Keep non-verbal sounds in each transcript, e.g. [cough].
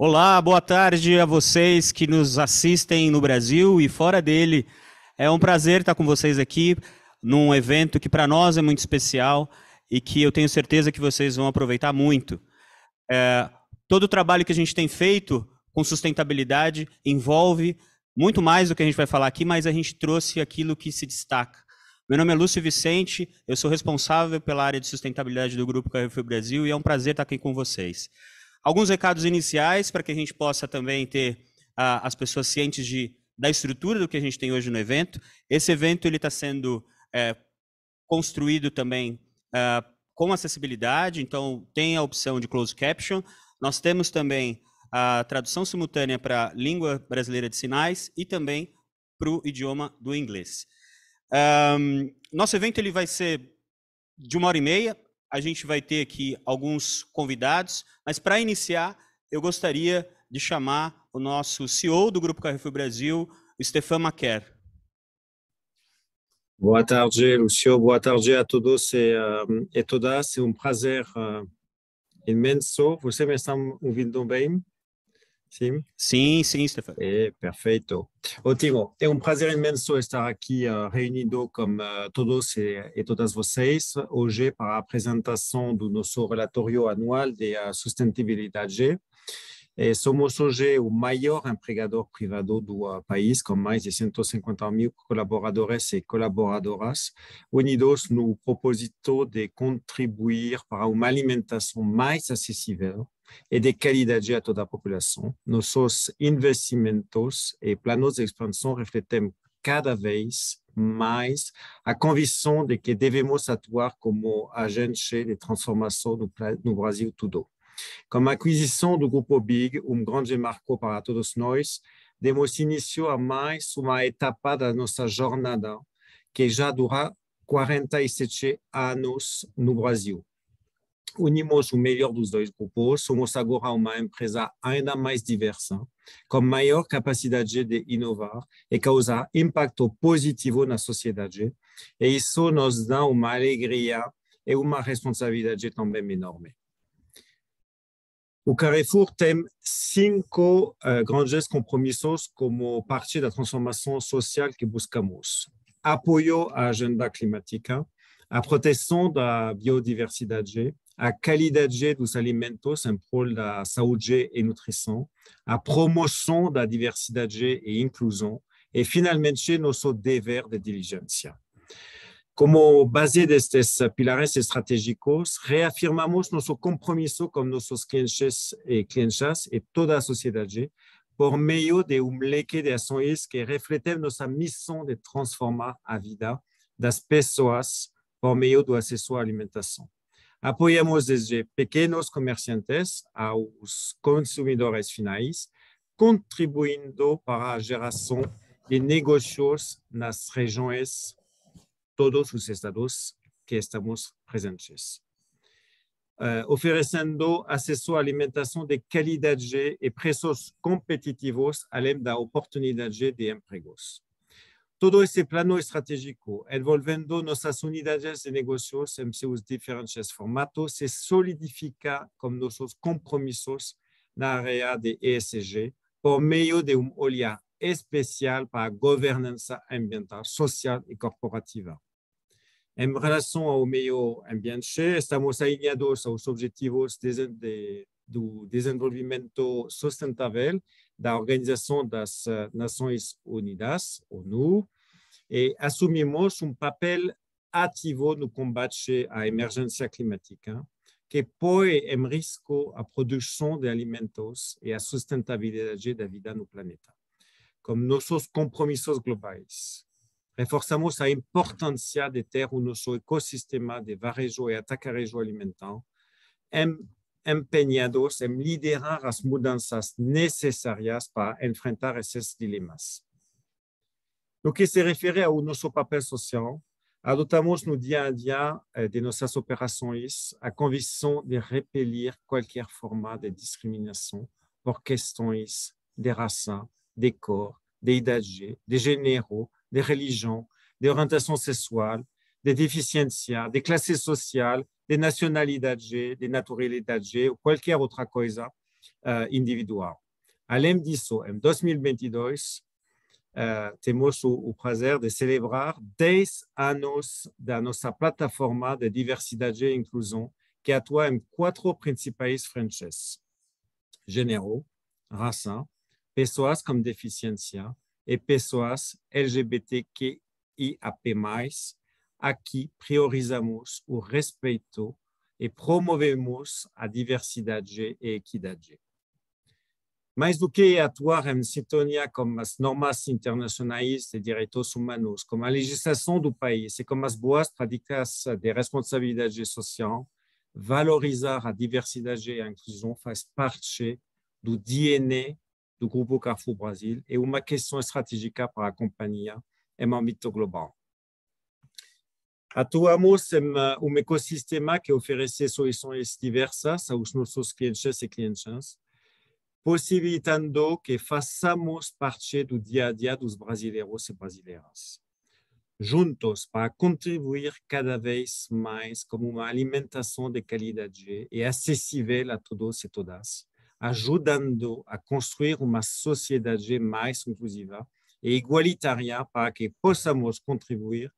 Olá, boa tarde a vocês que nos assistem no Brasil e fora dele. É um prazer estar com vocês aqui num evento que para nós é muito especial e que eu tenho certeza que vocês vão aproveitar muito. É, todo o trabalho que a gente tem feito com sustentabilidade envolve muito mais do que a gente vai falar aqui, mas a gente trouxe aquilo que se destaca. Meu nome é Lúcio Vicente, eu sou responsável pela área de sustentabilidade do Grupo Carrefour Brasil e é um prazer estar aqui com vocês. Alguns recados iniciais para que a gente possa também ter ah, as pessoas cientes de, da estrutura do que a gente tem hoje no evento. Esse evento ele está sendo é, construído também ah, com acessibilidade, então tem a opção de closed caption. Nós temos também a tradução simultânea para a língua brasileira de sinais e também para o idioma do inglês. Um, nosso evento ele vai ser de uma hora e meia a gente vai ter aqui alguns convidados, mas para iniciar, eu gostaria de chamar o nosso CEO do Grupo Carrefour Brasil, Stefan Maquer. Boa tarde, Lucio. Boa tarde a todos e, a eh, todas. É um prazer uh, imenso. Vocês me estão ouvindo bem? Sim? Sim, sim, Stefano. É, eh, perfeito. Ótimo. Oh, é um prazer imenso estar aqui uh, eh, reunido com uh, eh, todos e, e, todas vocês hoje para a apresentação do nosso relatório anual de uh, sustentabilidade É, somos hoje o maior empregador privado do país, com mais de 150 mil colaboradores e colaboradoras, unidos no propósito de contribuir para uma alimentação mais acessível e de qualidade a toda a população. Nossos investimentos e planos de expansão refletem cada vez mais a convicção de que devemos atuar como agente de transformação no Brasil todo. Com a aquisição do Grupo Big, um grande marco para todos nós, demos início a mais uma etapa da nossa jornada, que já dura 47 anos no Brasil. Unimos o melhor dos dois grupos, somos agora uma empresa ainda mais diversa, com maior capacidade de inovar e causar impacto positivo na sociedade, e isso nos dá uma alegria e uma responsabilidade também enorme. Au Carrefour cinq cinco euh, gestes grandes comme como de la transformation sociale que buscamos: apoio à agenda climática, a la da biodiversidade, a qualidade dos alimentos em prol da saúde e nutrição, a promoção da diversidade e inclusão, e finalmente nosso dever de diligence. Como base destes pilares estratégicos, reafirmamos nosso compromisso com nossos clientes e clientes e toda a sociedade por meio de um leque de ações que refletem nossa missão de transformar a vida das pessoas por meio do acesso à alimentação. Apoiamos desde pequenos comerciantes aos consumidores finais, contribuindo para a geração de negócios nas regiões todos os estados que estamos presentes. Uh, oferecendo acesso à alimentação de qualidade e preços competitivos, além da oportunidade de empregos. Todo esse plano estratégico, envolvendo nossas unidades de negócios em seus diferentes formatos, se solidifica como nossos compromissos na área de ESG, por meio de um olhar especial para a governança ambiental, social e corporativa. Em relação ao meio ambiente, estamos alinhados aos objetivos de, de, do desenvolvimento sustentável da Organização das eh, Nações Unidas, ONU, e assumimos um papel ativo no combate à emergência climática, que põe em risco a produção de alimentos e a sustentabilidade da vida no planeta, como nossos compromissos globais. reforçamos a importância de ter o nosso ecossistema de varejo e atacarejo alimentar em, empenhados em liderar as mudanças necessárias para enfrentar esses dilemas. No que se refere ao nosso papel social, adotamos no dia a dia eh, de nossas operações a convicção de repelir qualquer forma de discriminação por questões de raça, de cor, de idade, de gênero des religions, des orientations sexuelles, des déficiences, des classes sociales, des nationalités, des naturalités, ou qualquer autre chose euh, À en 2022, nous avons le plaisir prazer de célébrer 10 ans de notre plateforme de diversité inclusion qui qui atua em principales principais frentes: gênero, raça, pessoas comme et pessoas LGBTQIAP+, a qui priorizamos o respeito e promovemos a diversidade e equidade. Mais do que atuar em sintonia comme as normas internacionais et direitos humanos, com a legislação do país e com as boas práticas de responsabilidade social, valorizar a diversidade e a inclusão faz parte do DNA du Groupe Carrefour Brasil et une question stratégique pour para a companhia mon ambito global. Nous un um ecossistema que oferece soluções diversas à nos clientes e clientes, possibilitando que façamos parte do dia a dia dos brasileiros e brasileiras. Juntos para contribuir cada vez mais como uma alimentação de qualidade e acessível a todos e todas, ajudando a construir uma sociedade mais inclusiva e égalitaire para que possamos contribuir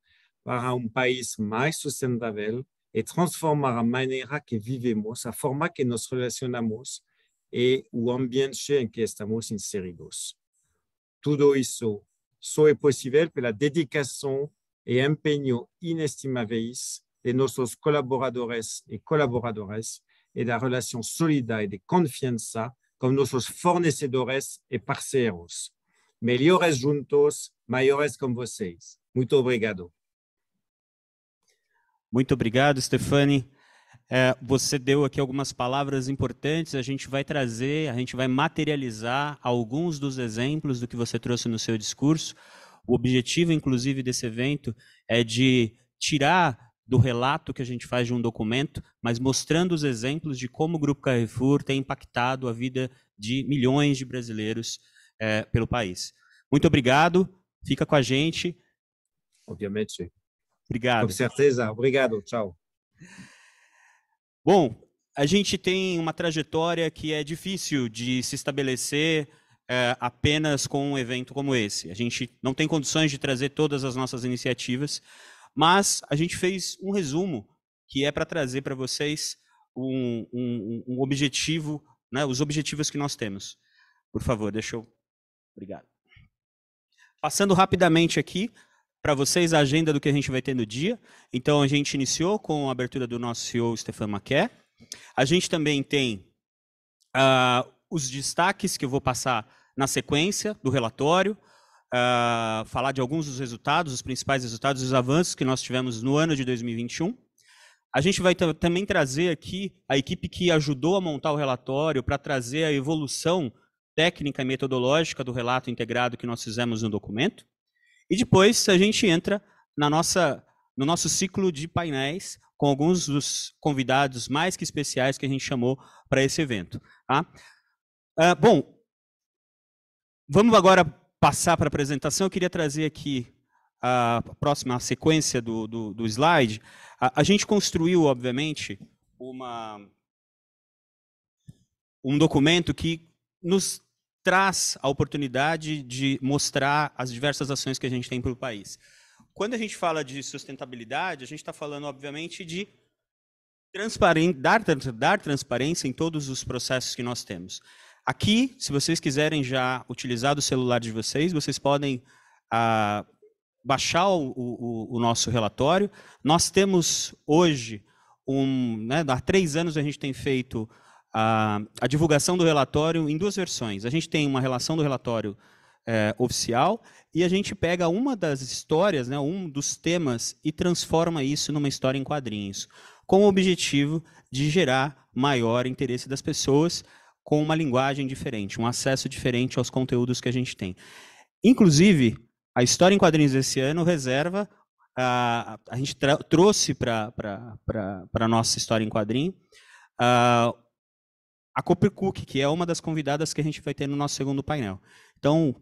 para um país mais sustentável e transformar a maneira que vivemos, a forma que nos relacionamos e o ambiente em que estamos inseridos. Tudo isso só é possível pela dedicação e empenho inestimáveis de nossos colaboradores e colaboradoras e da relação solida e de confiança com nossos fornecedores e parceiros. Melhores juntos, maiores com vocês. Muito obrigado. Muito obrigado, Stefani. É, você deu aqui algumas palavras importantes. A gente vai trazer, a gente vai materializar alguns dos exemplos do que você trouxe no seu discurso. O objetivo, inclusive, desse evento é de tirar do relato que a gente faz de um documento, mas mostrando os exemplos de como o Grupo Carrefour tem impactado a vida de milhões de brasileiros é, pelo país. Muito obrigado, fica com a gente. Obviamente. Obrigado. Com certeza, obrigado, tchau. Bom, a gente tem uma trajetória que é difícil de se estabelecer é, apenas com um evento como esse. A gente não tem condições de trazer todas as nossas iniciativas, mas a gente fez um resumo que é para trazer para vocês um, um, um objetivo, né, os objetivos que nós temos. Por favor, deixa eu. Obrigado. Passando rapidamente aqui para vocês a agenda do que a gente vai ter no dia. Então, a gente iniciou com a abertura do nosso CEO, Stefan Maquet. A gente também tem uh, os destaques que eu vou passar na sequência do relatório uh, falar de alguns dos resultados, os principais resultados e os avanços que nós tivemos no ano de 2021. A gente vai também trazer aqui a equipe que ajudou a montar o relatório para trazer a evolução técnica e metodológica do relato integrado que nós fizemos no documento. E depois a gente entra na nossa, no nosso ciclo de painéis com alguns dos convidados mais que especiais que a gente chamou para esse evento. Tá? Uh, bom, vamos agora passar para a apresentação, eu queria trazer aqui a próxima sequência do, do, do slide. A, a, gente construiu, obviamente, uma, um documento que nos traz a oportunidade de mostrar as diversas ações que a gente tem para o país. Quando a gente fala de sustentabilidade, a gente está falando, obviamente, de dar, dar transparência em todos os processos que nós temos. Aqui, se vocês quiserem já utilizar o celular de vocês, vocês podem ah, baixar o, o, o, nosso relatório. Nós temos hoje, um, né, há três anos a gente tem feito a, ah, a, divulgação do relatório em duas versões. A gente tem uma relação do relatório eh, oficial e a gente pega uma das histórias, né, um dos temas, e transforma isso numa história em quadrinhos, com o objetivo de gerar maior interesse das pessoas com uma linguagem diferente, um acesso diferente aos conteúdos que a gente tem. Inclusive, a história em quadrinhos desse ano reserva, a a gente trouxe para a nossa história em quadrinho a Cooper Cook, que é uma das convidadas que a gente vai ter no nosso segundo painel. Então,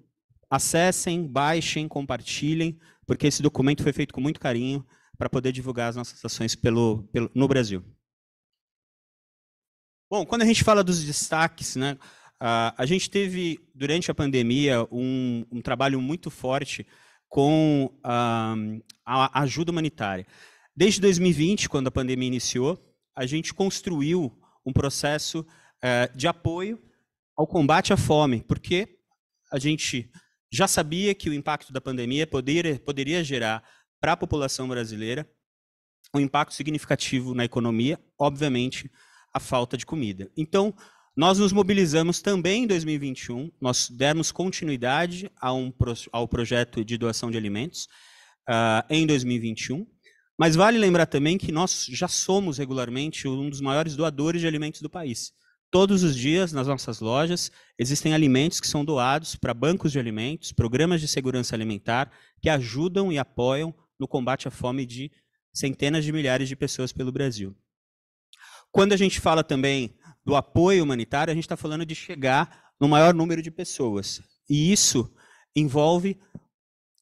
acessem, baixem, compartilhem, porque esse documento foi feito com muito carinho para poder divulgar as nossas ações pelo, pelo, no Brasil. Bom, quando a gente fala dos destaques, né, a, gente teve, durante a pandemia, um, um trabalho muito forte com a, a ajuda humanitária. Desde 2020, quando a pandemia iniciou, a gente construiu um processo eh, de apoio ao combate à fome, porque a gente já sabia que o impacto da pandemia poderia, poderia gerar para a população brasileira um impacto significativo na economia, obviamente, a falta de comida. Então, nós nos mobilizamos também em 2021, nós demos continuidade um, ao projeto de doação de alimentos uh, em 2021, mas vale lembrar também que nós já somos regularmente um dos maiores doadores de alimentos do país. Todos os dias, nas nossas lojas, existem alimentos que são doados para bancos de alimentos, programas de segurança alimentar, que ajudam e apoiam no combate à fome de centenas de milhares de pessoas pelo Brasil. Quando a gente fala também do apoio humanitário, a gente está falando de chegar no maior número de pessoas. E isso envolve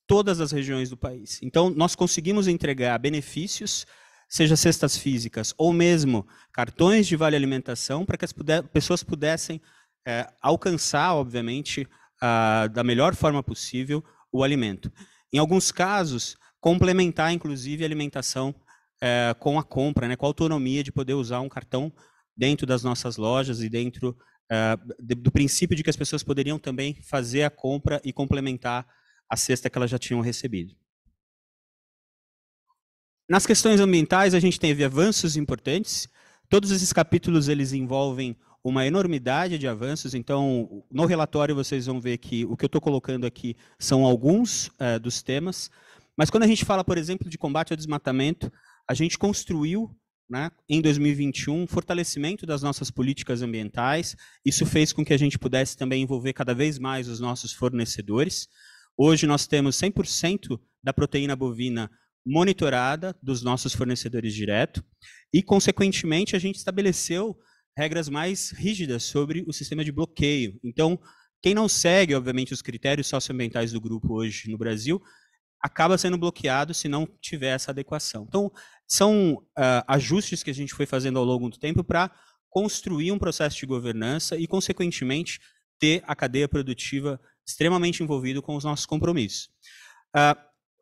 todas as regiões do país. Então, nós conseguimos entregar benefícios, seja cestas físicas ou mesmo cartões de vale alimentação, para que as puder, pessoas pudessem é, alcançar, obviamente, a, da melhor forma possível o alimento. Em alguns casos, complementar, inclusive, a alimentação é, com a compra, né, com a autonomia de poder usar um cartão dentro das nossas lojas e dentro é, do princípio de que as pessoas poderiam também fazer a compra e complementar a cesta que elas já tinham recebido. Nas questões ambientais, a gente teve avanços importantes. Todos esses capítulos eles envolvem uma enormidade de avanços. Então, no relatório vocês vão ver que o que eu estou colocando aqui são alguns eh, dos temas. Mas quando a gente fala, por exemplo, de combate ao desmatamento, a gente construiu né, em 2021 um fortalecimento das nossas políticas ambientais. Isso fez com que a gente pudesse também envolver cada vez mais os nossos fornecedores. Hoje nós temos 100% da proteína bovina monitorada dos nossos fornecedores direto e, consequentemente, a gente estabeleceu regras mais rígidas sobre o sistema de bloqueio. Então, quem não segue, obviamente, os critérios socioambientais do grupo hoje no Brasil acaba sendo bloqueado se não tiver essa adequação. Então, são uh, ajustes que a gente foi fazendo ao longo do tempo para construir um processo de governança e, consequentemente, ter a cadeia produtiva extremamente envolvida com os nossos compromissos. Uh,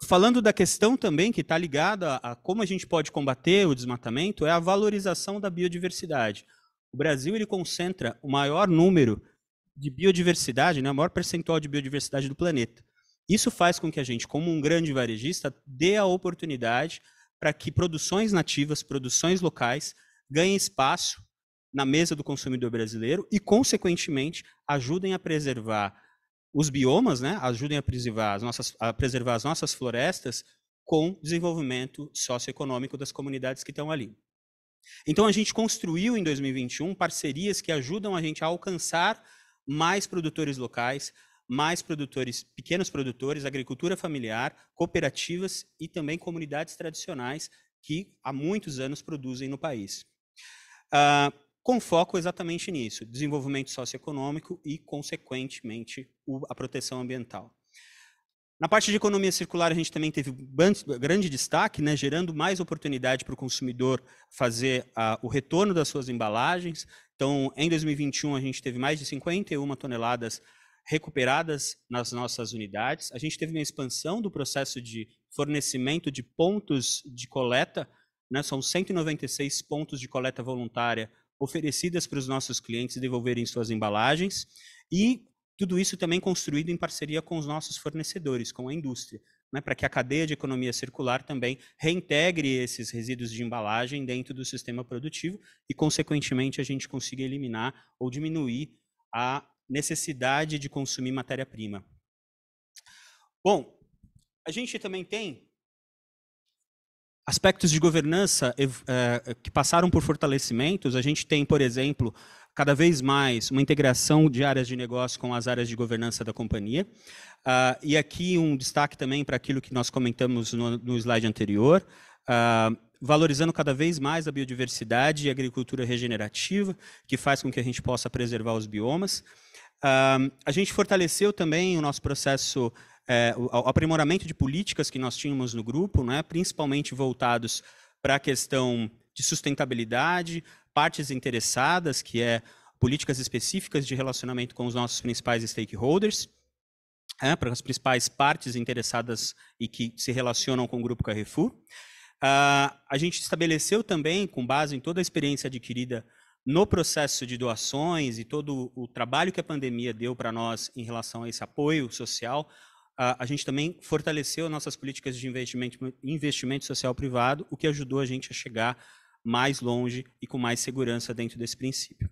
falando da questão também que está ligada a, a como a gente pode combater o desmatamento, é a valorização da biodiversidade. O Brasil ele concentra o maior número de biodiversidade, né, o maior percentual de biodiversidade do planeta. Isso faz com que a gente, como um grande varejista, dê a oportunidade para que produções nativas, produções locais, ganhem espaço na mesa do consumidor brasileiro e, consequentemente, ajudem a preservar os biomas, né? ajudem a preservar as nossas, a preservar as nossas florestas com desenvolvimento socioeconômico das comunidades que estão ali. Então, a gente construiu em 2021 parcerias que ajudam a gente a alcançar mais produtores locais, mais produtores, pequenos produtores, agricultura familiar, cooperativas e também comunidades tradicionais que há muitos anos produzem no país. Uh, com foco exatamente nisso, desenvolvimento socioeconômico e, consequentemente, a proteção ambiental. Na parte de economia circular, a gente também teve grande destaque, né, gerando mais oportunidade para o consumidor fazer uh, o retorno das suas embalagens. Então, em 2021, a gente teve mais de 51 toneladas recuperadas nas nossas unidades. A gente teve uma expansão do processo de fornecimento de pontos de coleta, né? são 196 pontos de coleta voluntária oferecidas para os nossos clientes devolverem suas embalagens e tudo isso também construído em parceria com os nossos fornecedores, com a indústria, né? para que a cadeia de economia circular também reintegre esses resíduos de embalagem dentro do sistema produtivo e, consequentemente, a gente consiga eliminar ou diminuir a necessidade de consumir matéria-prima. Bom, a gente também tem aspectos de governança eh, que passaram por fortalecimentos. A gente tem, por exemplo, cada vez mais uma integração de áreas de negócio com as áreas de governança da companhia. Uh, e aqui um destaque também para aquilo que nós comentamos no, no slide anterior. Uh, valorizando cada vez mais a biodiversidade e a agricultura regenerativa, que faz com que a gente possa preservar os biomas. Uh, a gente fortaleceu também o nosso processo, é, o aprimoramento de políticas que nós tínhamos no grupo, né, principalmente voltados para a questão de sustentabilidade, partes interessadas, que é políticas específicas de relacionamento com os nossos principais stakeholders, é, para as principais partes interessadas e que se relacionam com o Grupo Carrefour. Uh, a gente estabeleceu também, com base em toda a experiência adquirida no processo de doações e todo o trabalho que a pandemia deu para nós em relação a esse apoio social, ah, a gente também fortaleceu nossas políticas de investimento, investimento social privado, o que ajudou a gente a chegar mais longe e com mais segurança dentro desse princípio.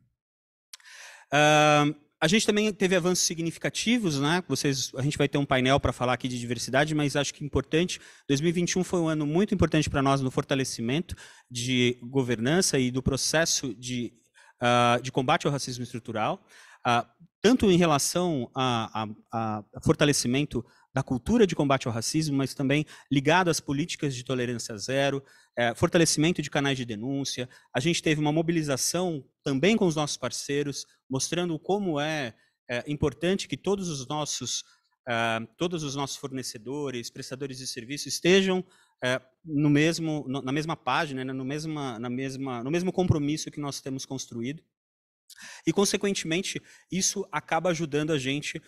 Uh, a gente também teve avanços significativos, né? Vocês, a gente vai ter um painel para falar aqui de diversidade, mas acho que importante. 2021 foi um ano muito importante para nós no fortalecimento de governança e do processo de, uh, de combate ao racismo estrutural, uh, tanto em relação ao fortalecimento da cultura de combate ao racismo, mas também ligado às políticas de tolerância zero, é, fortalecimento de canais de denúncia. A gente teve uma mobilização também com os nossos parceiros, mostrando como é, é importante que todos os nossos Uh, todos os nossos fornecedores, prestadores de serviços estejam uh, no mesmo, no, na mesma página, né, no, mesma, na mesma, no mesmo compromisso que nós temos construído. E, consequentemente, isso acaba ajudando a gente uh,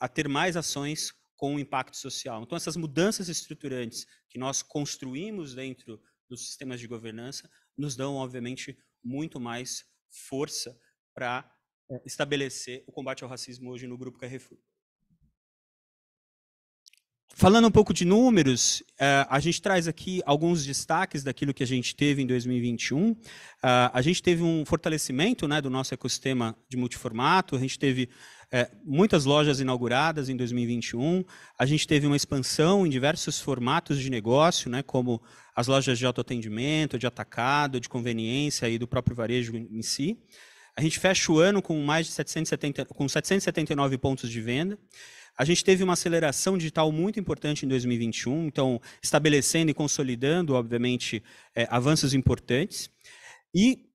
a ter mais ações com impacto social. Então, essas mudanças estruturantes que nós construímos dentro dos sistemas de governança nos dão, obviamente, muito mais força para estabelecer o combate ao racismo hoje no Grupo Carrefour. Falando um pouco de números, eh, a gente traz aqui alguns destaques daquilo que a gente teve em 2021. Eh, a gente teve um fortalecimento né, do nosso ecossistema de multiformato, a gente teve eh, muitas lojas inauguradas em 2021. A gente teve uma expansão em diversos formatos de negócio, né, como as lojas de autoatendimento, de atacado, de conveniência e do próprio varejo em si. A gente fecha o ano com mais de 770, com 779 pontos de venda. A gente teve uma aceleração digital muito importante em 2021, então estabelecendo e consolidando, obviamente, é, avanços importantes. E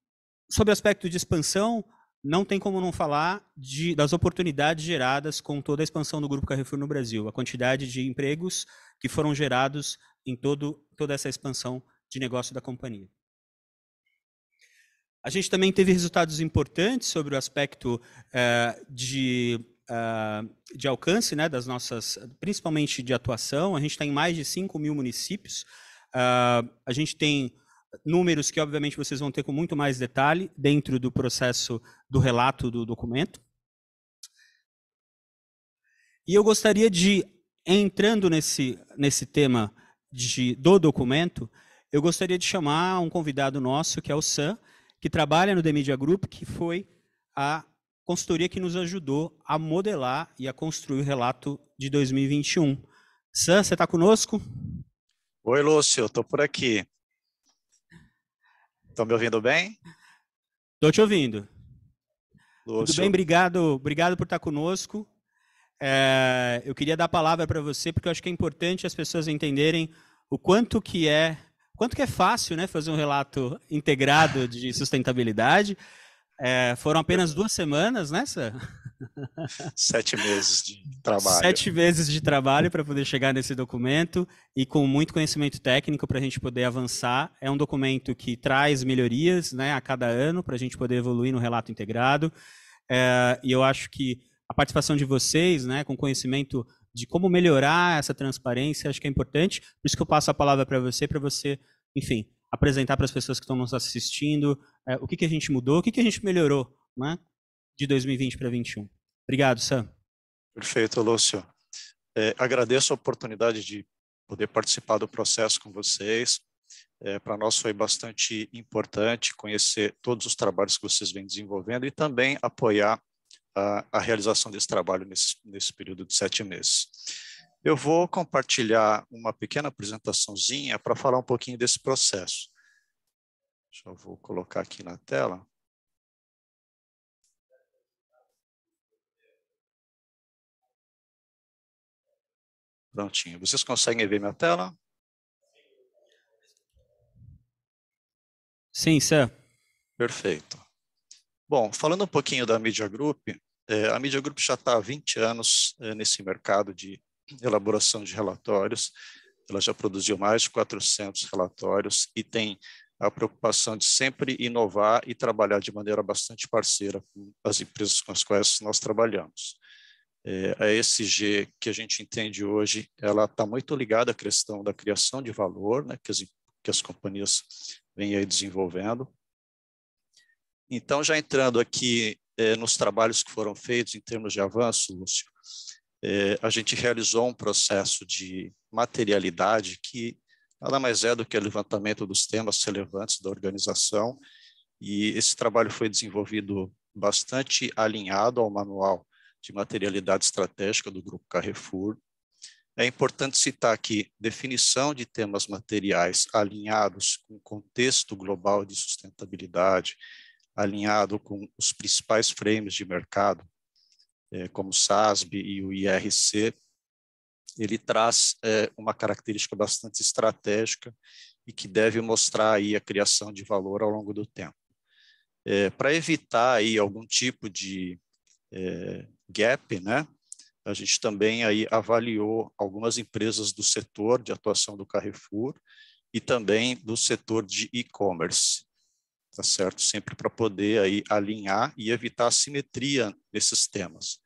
sobre o aspecto de expansão, não tem como não falar de, das oportunidades geradas com toda a expansão do Grupo Carrefour no Brasil, a quantidade de empregos que foram gerados em todo, toda essa expansão de negócio da companhia. A gente também teve resultados importantes sobre o aspecto uh, de, uh, de alcance né, das nossas, principalmente de atuação. A gente está em mais de 5 mil municípios. Uh, a gente tem números que, obviamente, vocês vão ter com muito mais detalhe dentro do processo do relato do documento. E eu gostaria de, entrando nesse, nesse tema de, do documento, eu gostaria de chamar um convidado nosso, que é o Sam, que trabalha no The Media Group, que foi a consultoria que nos ajudou a modelar e a construir o relato de 2021. Sam, você está conosco? Oi, Lúcio, estou por aqui. Estão me ouvindo bem? Estou te ouvindo. Lúcio. Tudo bem, obrigado, obrigado por estar tá conosco. É, eu queria dar a palavra para você, porque eu acho que é importante as pessoas entenderem o quanto que é quanto que é fácil né, fazer um relato integrado de sustentabilidade. É, foram apenas duas semanas, né, Sete meses de [laughs] trabalho. Sete meses de trabalho para poder chegar nesse documento e com muito conhecimento técnico para a gente poder avançar. É um documento que traz melhorias né, a cada ano para a gente poder evoluir no relato integrado. É, e eu acho que a participação de vocês, né, com conhecimento de como melhorar essa transparência, acho que é importante. Por isso que eu passo a palavra para você, para você, enfim, apresentar para as pessoas que estão nos assistindo é, o que, que a gente mudou, o que, que a gente melhorou né, de 2020 para 2021. Obrigado, Sam. Perfeito, Lúcio. É, agradeço a oportunidade de poder participar do processo com vocês. É, eh, para nós foi bastante importante conhecer todos os trabalhos que vocês vêm desenvolvendo e também apoiar a, a realização desse trabalho nesse, nesse período de sete meses. Eu vou compartilhar uma pequena apresentaçãozinha para falar um pouquinho desse processo. Só vou colocar aqui na tela. Prontinho. Vocês conseguem ver minha tela? Sim, Sam. Perfeito. Bom, falando um pouquinho da Media Group, é, a Media Group já está há 20 anos é, nesse mercado de elaboração de relatórios. Ela já produziu mais de 400 relatórios e tem a preocupação de sempre inovar e trabalhar de maneira bastante parceira com as empresas com as quais nós trabalhamos. É, a ESG que a gente entende hoje, ela está muito ligada à questão da criação de valor, né, que as, que as companhias vêm aí desenvolvendo, então, já entrando aqui eh, nos trabalhos que foram feitos em termos de avanço, Lúcio, eh, a gente realizou um processo de materialidade que nada mais é do que o levantamento dos temas relevantes da organização, e esse trabalho foi desenvolvido bastante alinhado ao manual de materialidade estratégica do Grupo Carrefour. É importante citar aqui definição de temas materiais alinhados com o contexto global de sustentabilidade alinhado com os principais frames de mercado, é, como o SASB e o IRC, ele traz é, uma característica bastante estratégica e que deve mostrar aí a criação de valor ao longo do tempo. É, para evitar aí algum tipo de gap, né, a gente também aí avaliou algumas empresas do setor de atuação do Carrefour e também do setor de e-commerce tá certo? Sempre para poder aí alinhar e evitar assimetria nesses temas.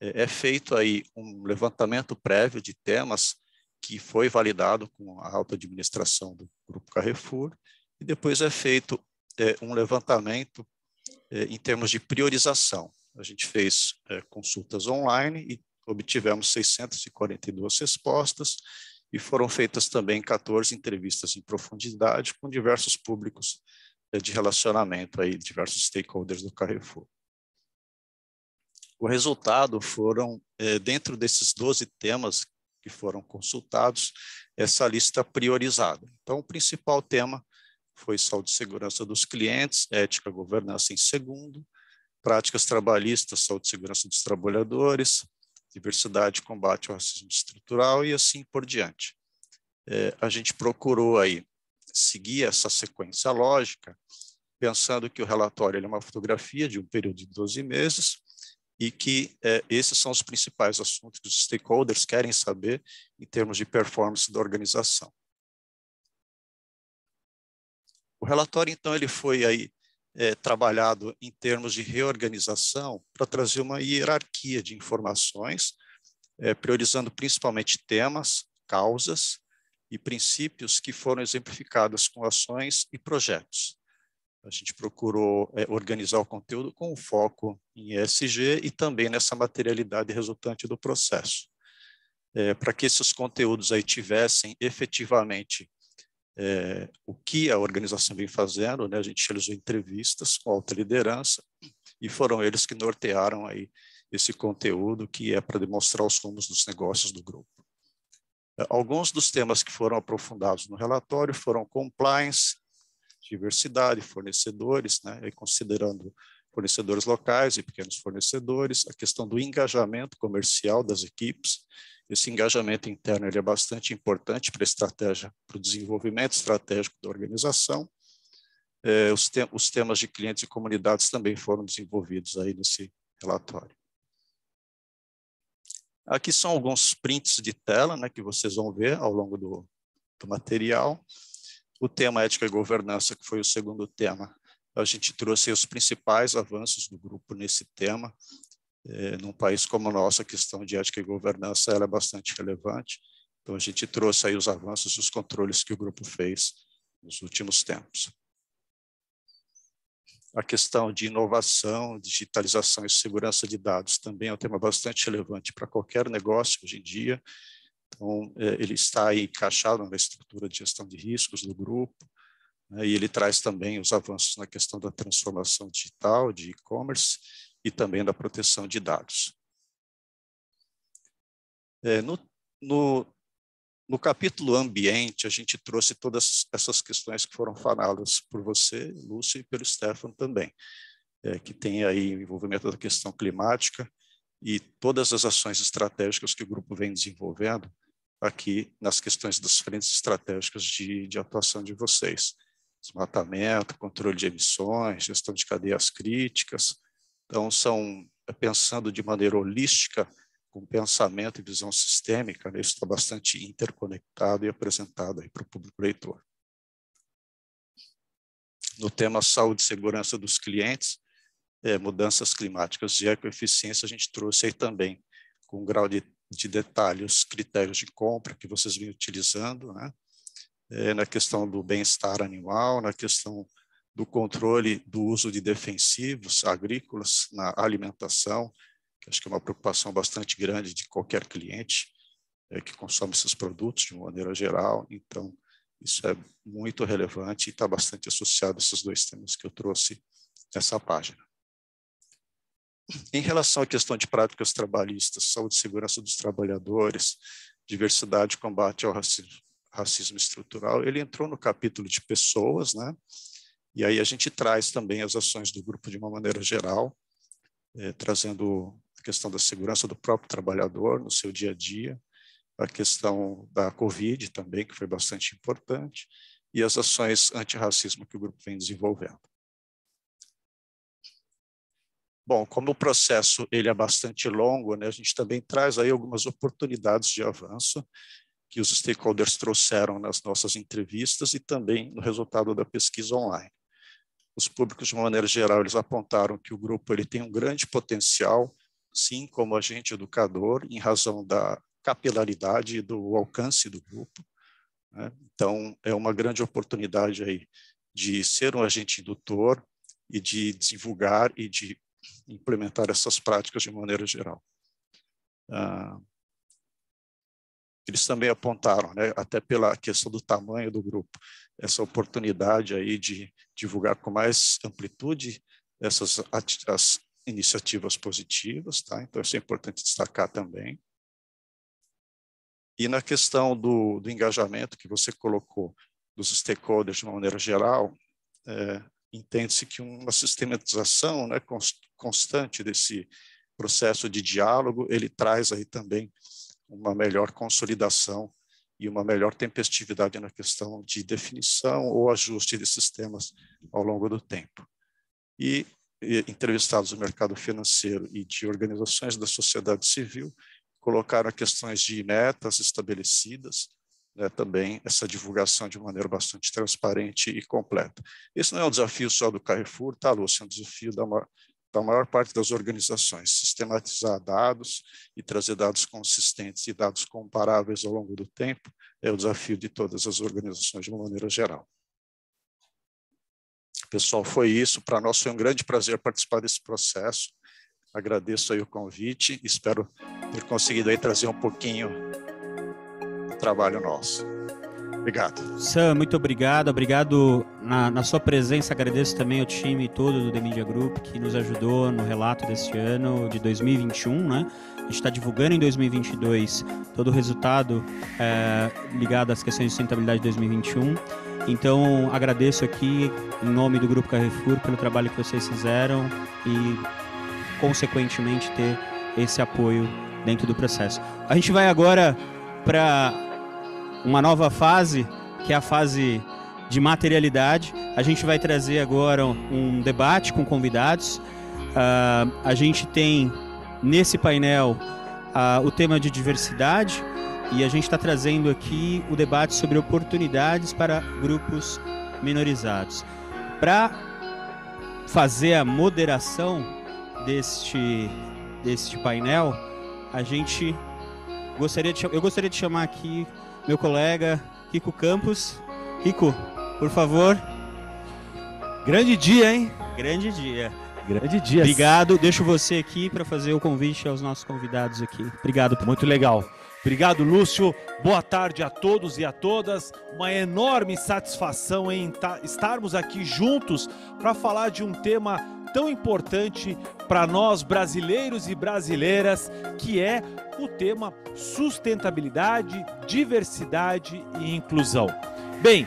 É, é feito aí um levantamento prévio de temas que foi validado com a alta administração do Grupo Carrefour e depois é feito é, um levantamento é, em termos de priorização. A gente fez é, consultas online e obtivemos 642 respostas e foram feitas também 14 entrevistas em profundidade com diversos públicos de relacionamento aí diversos stakeholders do Carrefour. O resultado foram, eh, dentro desses 12 temas que foram consultados, essa lista priorizada. Então, o principal tema foi saúde e segurança dos clientes, ética e governança em segundo, práticas trabalhistas, saúde e segurança dos trabalhadores, diversidade combate ao racismo estrutural e assim por diante. Eh, a gente procurou aí seguir essa sequência lógica, pensando que o relatório é uma fotografia de um período de 12 meses e que é, esses são os principais assuntos que os stakeholders querem saber em termos de performance da organização. O relatório, então, ele foi aí é, trabalhado em termos de reorganização para trazer uma hierarquia de informações, é, priorizando principalmente temas, causas e princípios que foram exemplificados com ações e projetos. A gente procurou é, organizar o conteúdo com foco em ESG e também nessa materialidade resultante do processo. É, Para que esses conteúdos aí tivessem efetivamente é, o que a organização vem fazendo, né? a gente realizou entrevistas com alta liderança e foram eles que nortearam aí esse conteúdo que é para demonstrar os rumos dos negócios do grupo. Alguns dos temas que foram aprofundados no relatório foram compliance, diversidade, fornecedores, né, e considerando fornecedores locais e pequenos fornecedores, a questão do engajamento comercial das equipes. Esse engajamento interno ele é bastante importante para a estratégia, para o desenvolvimento estratégico da organização. É, os, te os temas de clientes e comunidades também foram desenvolvidos aí nesse relatório. Aqui são alguns prints de tela né, que vocês vão ver ao longo do, do material. O tema ética e governança, que foi o segundo tema, a gente trouxe os principais avanços do grupo nesse tema. É, num país como o nosso, a questão de ética e governança ela é bastante relevante. Então, a gente trouxe aí os avanços e os controles que o grupo fez nos últimos tempos. A questão de inovação, digitalização e segurança de dados também é um tema bastante relevante para qualquer negócio hoje em dia. Então, é, ele está aí encaixado na estrutura de gestão de riscos do grupo, né, e ele traz também os avanços na questão da transformação digital, de e-commerce, e também da proteção de dados. É, no, no no capítulo ambiente, a gente trouxe todas essas questões que foram faladas por você, Lúcio, e pelo Stefan também, é, que tem aí o envolvimento da questão climática e todas as ações estratégicas que o grupo vem desenvolvendo aqui nas questões das frentes estratégicas de, de atuação de vocês. Desmatamento, controle de emissões, gestão de cadeias críticas. Então, são é, pensando de maneira holística com pensamento e visão sistêmica, né, isso está bastante interconectado e apresentado para o público leitor. No tema saúde e segurança dos clientes, é, mudanças climáticas e ecoeficiência, a gente trouxe aí também, com um grau de, de detalhe, os critérios de compra que vocês vêm utilizando, né? É, na questão do bem-estar animal, na questão do controle do uso de defensivos agrícolas na alimentação, acho que é uma preocupação bastante grande de qualquer cliente é, que consome esses produtos de uma maneira geral. Então, isso é muito relevante e está bastante associado a esses dois temas que eu trouxe nessa página. Em relação à questão de práticas trabalhistas, saúde e segurança dos trabalhadores, diversidade e combate ao racismo, racismo estrutural, ele entrou no capítulo de pessoas, né? E aí a gente traz também as ações do grupo de uma maneira geral, eh, trazendo questão da segurança do próprio trabalhador no seu dia a dia, a questão da Covid também, que foi bastante importante, e as ações antirracismo que o grupo vem desenvolvendo. Bom, como o processo ele é bastante longo, né, a gente também traz aí algumas oportunidades de avanço que os stakeholders trouxeram nas nossas entrevistas e também no resultado da pesquisa online. Os públicos, de uma maneira geral, eles apontaram que o grupo ele tem um grande potencial sim, como agente educador, em razão da capilaridade e do alcance do grupo. Né? Então, é uma grande oportunidade aí de ser um agente indutor e de divulgar e de implementar essas práticas de maneira geral. Ah, eles também apontaram, né, até pela questão do tamanho do grupo, essa oportunidade aí de divulgar com mais amplitude essas as iniciativas positivas, tá? Então, isso é importante destacar também. E na questão do, do engajamento que você colocou dos stakeholders de uma maneira geral, é, entende-se que uma sistematização né, constante desse processo de diálogo, ele traz aí também uma melhor consolidação e uma melhor tempestividade na questão de definição ou ajuste de sistemas ao longo do tempo. E entrevistados do mercado financeiro e de organizações da sociedade civil colocaram questões de metas estabelecidas, né, também essa divulgação de maneira bastante transparente e completa. Esse não é um desafio só do Carrefour, tá, Lúcia? É um desafio da maior, da maior parte das organizações, sistematizar dados e trazer dados consistentes e dados comparáveis ao longo do tempo é o desafio de todas as organizações de uma maneira geral. Pessoal, foi isso. Para nós foi um grande prazer participar desse processo. Agradeço aí o convite. Espero ter conseguido aí trazer um pouquinho do trabalho nosso. Obrigado. Sam, muito obrigado. Obrigado na, na, sua presença. Agradeço também o time todo do The Media Group que nos ajudou no relato deste ano de 2021, né? A gente está divulgando em 2022 todo o resultado é, ligado às questões de sustentabilidade de 2021. Então agradeço aqui em nome do Grupo Carrefour pelo trabalho que vocês fizeram e consequentemente ter esse apoio dentro do processo. A gente vai agora para uma nova fase, que é a fase de materialidade. A gente vai trazer agora um debate com convidados. Uh, a gente tem nesse painel uh, o tema de diversidade e a gente está trazendo aqui o debate sobre oportunidades para grupos minorizados. Para fazer a moderação deste, deste painel, a gente gostaria de, eu gostaria de chamar aqui meu colega Rico Campos. Rico, por favor. Grande dia, hein? Grande dia. Grande dia. Obrigado. Deixo você aqui para fazer o convite aos nossos convidados aqui. Obrigado. Muito legal. Obrigado, Lúcio. Boa tarde a todos e a todas. Uma enorme satisfação em estarmos aqui juntos para falar de um tema tão importante para nós brasileiros e brasileiras, que é o tema sustentabilidade, diversidade e inclusão. Bem,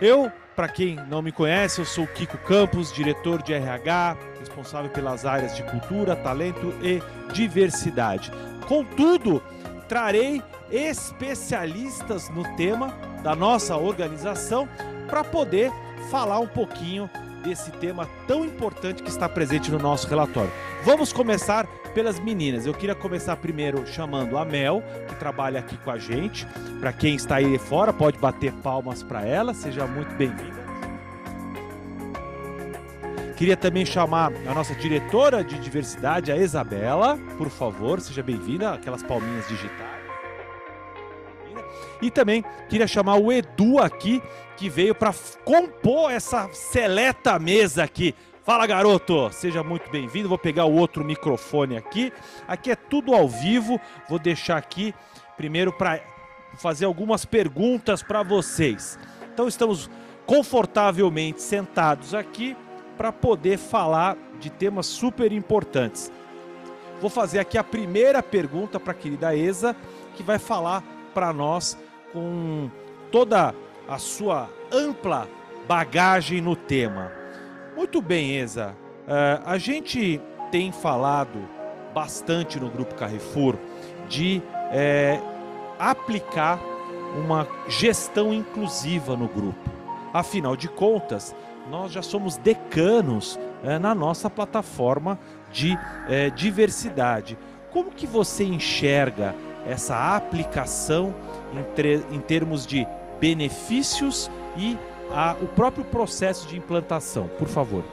eu, para quem não me conhece, eu sou Kiko Campos, diretor de RH, responsável pelas áreas de cultura, talento e diversidade. Contudo, trarei especialistas no tema da nossa organização para poder falar um pouquinho desse tema tão importante que está presente no nosso relatório. Vamos começar pelas meninas. Eu queria começar primeiro chamando a Mel, que trabalha aqui com a gente. Para quem está aí fora, pode bater palmas para ela. Seja muito bem-vinda. Queria também chamar a nossa diretora de diversidade, a Isabela, por favor, seja bem-vinda, aquelas palminhas digitais. E também queria chamar o Edu aqui, que veio para compor essa seleta mesa aqui. Fala, garoto! Seja muito bem-vindo. Vou pegar o outro microfone aqui. Aqui é tudo ao vivo. Vou deixar aqui primeiro para fazer algumas perguntas para vocês. Então, estamos confortavelmente sentados aqui para poder falar de temas super importantes. Vou fazer aqui a primeira pergunta para a querida Esa, que vai falar para nós com toda a sua ampla bagagem no tema. Muito bem, Esa. Uh, é, a gente tem falado bastante no Grupo Carrefour de é, aplicar uma gestão inclusiva no grupo. Afinal de contas, nós já somos decanos é, na nossa plataforma de é, diversidade. Como que você enxerga essa aplicação em, em termos de benefícios e a, o próprio processo de implantação? Por favor.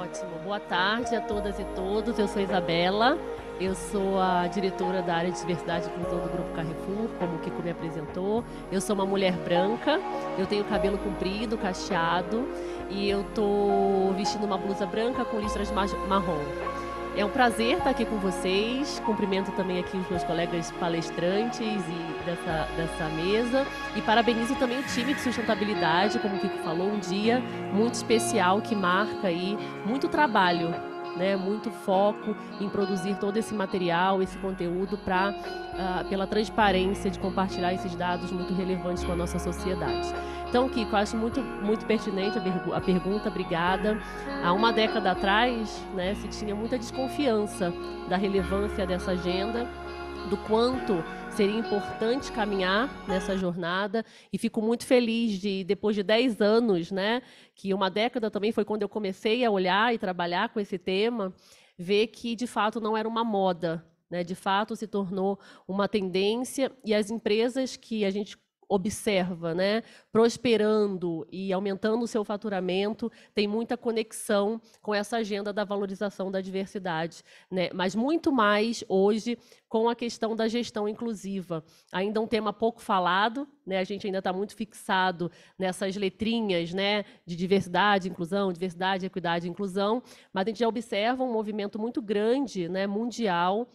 Ótimo. Boa tarde a todas e todos. Eu sou Isabela. Eu sou a diretora da área de diversidade e inclusão do Grupo Carrefour, como o Kiko me apresentou. Eu sou uma mulher branca, eu tenho cabelo comprido, cacheado e eu tô vestindo uma blusa branca com listras marrom. É um prazer estar tá aqui com vocês. Cumprimento também aqui os meus colegas palestrantes e dessa, dessa mesa. E parabenizo também o time de sustentabilidade, como o Kiko falou, um dia muito especial que marca aí muito trabalho né, muito foco em produzir todo esse material, esse conteúdo para uh, ah, pela transparência de compartilhar esses dados muito relevantes com a nossa sociedade. Então, Kiko, acho muito, muito pertinente a, a pergunta, obrigada. Há uma década atrás, né, se tinha muita desconfiança da relevância dessa agenda, do quanto seria importante caminhar nessa jornada e fico muito feliz de, depois de 10 anos, né, que uma década também foi quando eu comecei a olhar e trabalhar com esse tema, ver que de fato não era uma moda, né. de fato se tornou uma tendência e as empresas que a gente observa, né, prosperando e aumentando o seu faturamento, tem muita conexão com essa agenda da valorização da diversidade, né? Mas muito mais hoje com a questão da gestão inclusiva, ainda um tema pouco falado, né? A gente ainda está muito fixado nessas letrinhas, né, de diversidade, inclusão, diversidade, equidade, inclusão, mas a gente já observa um movimento muito grande, né, mundial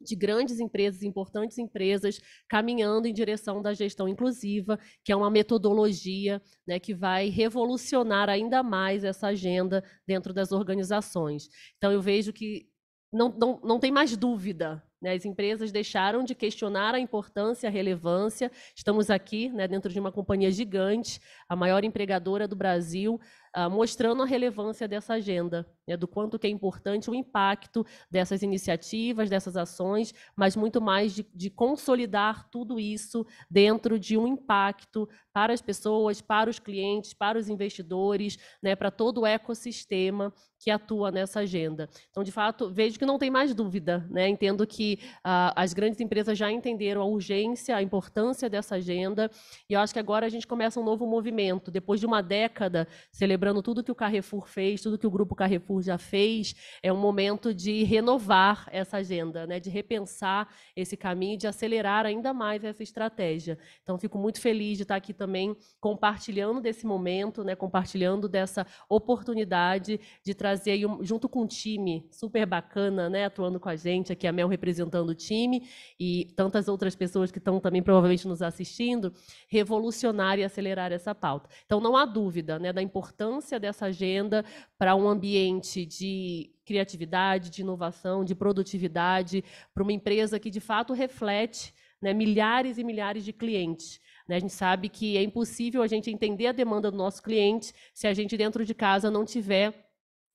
de grandes empresas, importantes empresas, caminhando em direção da gestão inclusiva, que é uma metodologia né, que vai revolucionar ainda mais essa agenda dentro das organizações. Então, eu vejo que não, não, não tem mais dúvida. Né? As empresas deixaram de questionar a importância, a relevância. Estamos aqui, né, dentro de uma companhia gigante, a maior empregadora do Brasil, uh, mostrando a relevância dessa agenda né, do quanto que é importante o impacto dessas iniciativas, dessas ações, mas muito mais de, de, consolidar tudo isso dentro de um impacto para as pessoas, para os clientes, para os investidores, né, para todo o ecossistema que atua nessa agenda. Então, de fato, vejo que não tem mais dúvida. Né? Entendo que ah, as grandes empresas já entenderam a urgência, a importância dessa agenda, e eu acho que agora a gente começa um novo movimento. Depois de uma década celebrando tudo que o Carrefour fez, tudo que o Grupo Carrefour já fez, é um momento de renovar essa agenda, né, de repensar esse caminho, de acelerar ainda mais essa estratégia. Então, fico muito feliz de estar aqui também compartilhando desse momento, né, compartilhando dessa oportunidade de trazer aí, junto com um time super bacana, né, atuando com a gente, aqui a Mel representando o time e tantas outras pessoas que estão também provavelmente nos assistindo, revolucionar e acelerar essa pauta. Então, não há dúvida né, da importância dessa agenda para um ambiente de criatividade, de inovação, de produtividade, para uma empresa que de fato reflete né, milhares e milhares de clientes. Né? A gente sabe que é impossível a gente entender a demanda do nosso cliente se a gente dentro de casa não tiver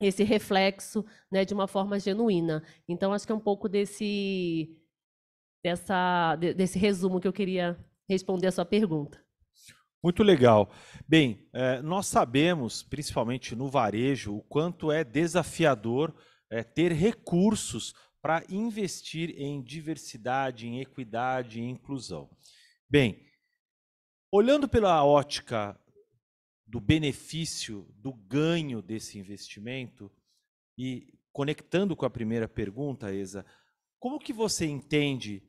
esse reflexo né, de uma forma genuína. Então, acho que é um pouco desse, dessa, desse resumo que eu queria responder a sua pergunta. Muito legal. Bem, é, nós sabemos, principalmente no varejo, o quanto é desafiador é, ter recursos para investir em diversidade, em equidade e inclusão. Bem, olhando pela ótica do benefício, do ganho desse investimento e conectando com a primeira pergunta, Esa, como que você entende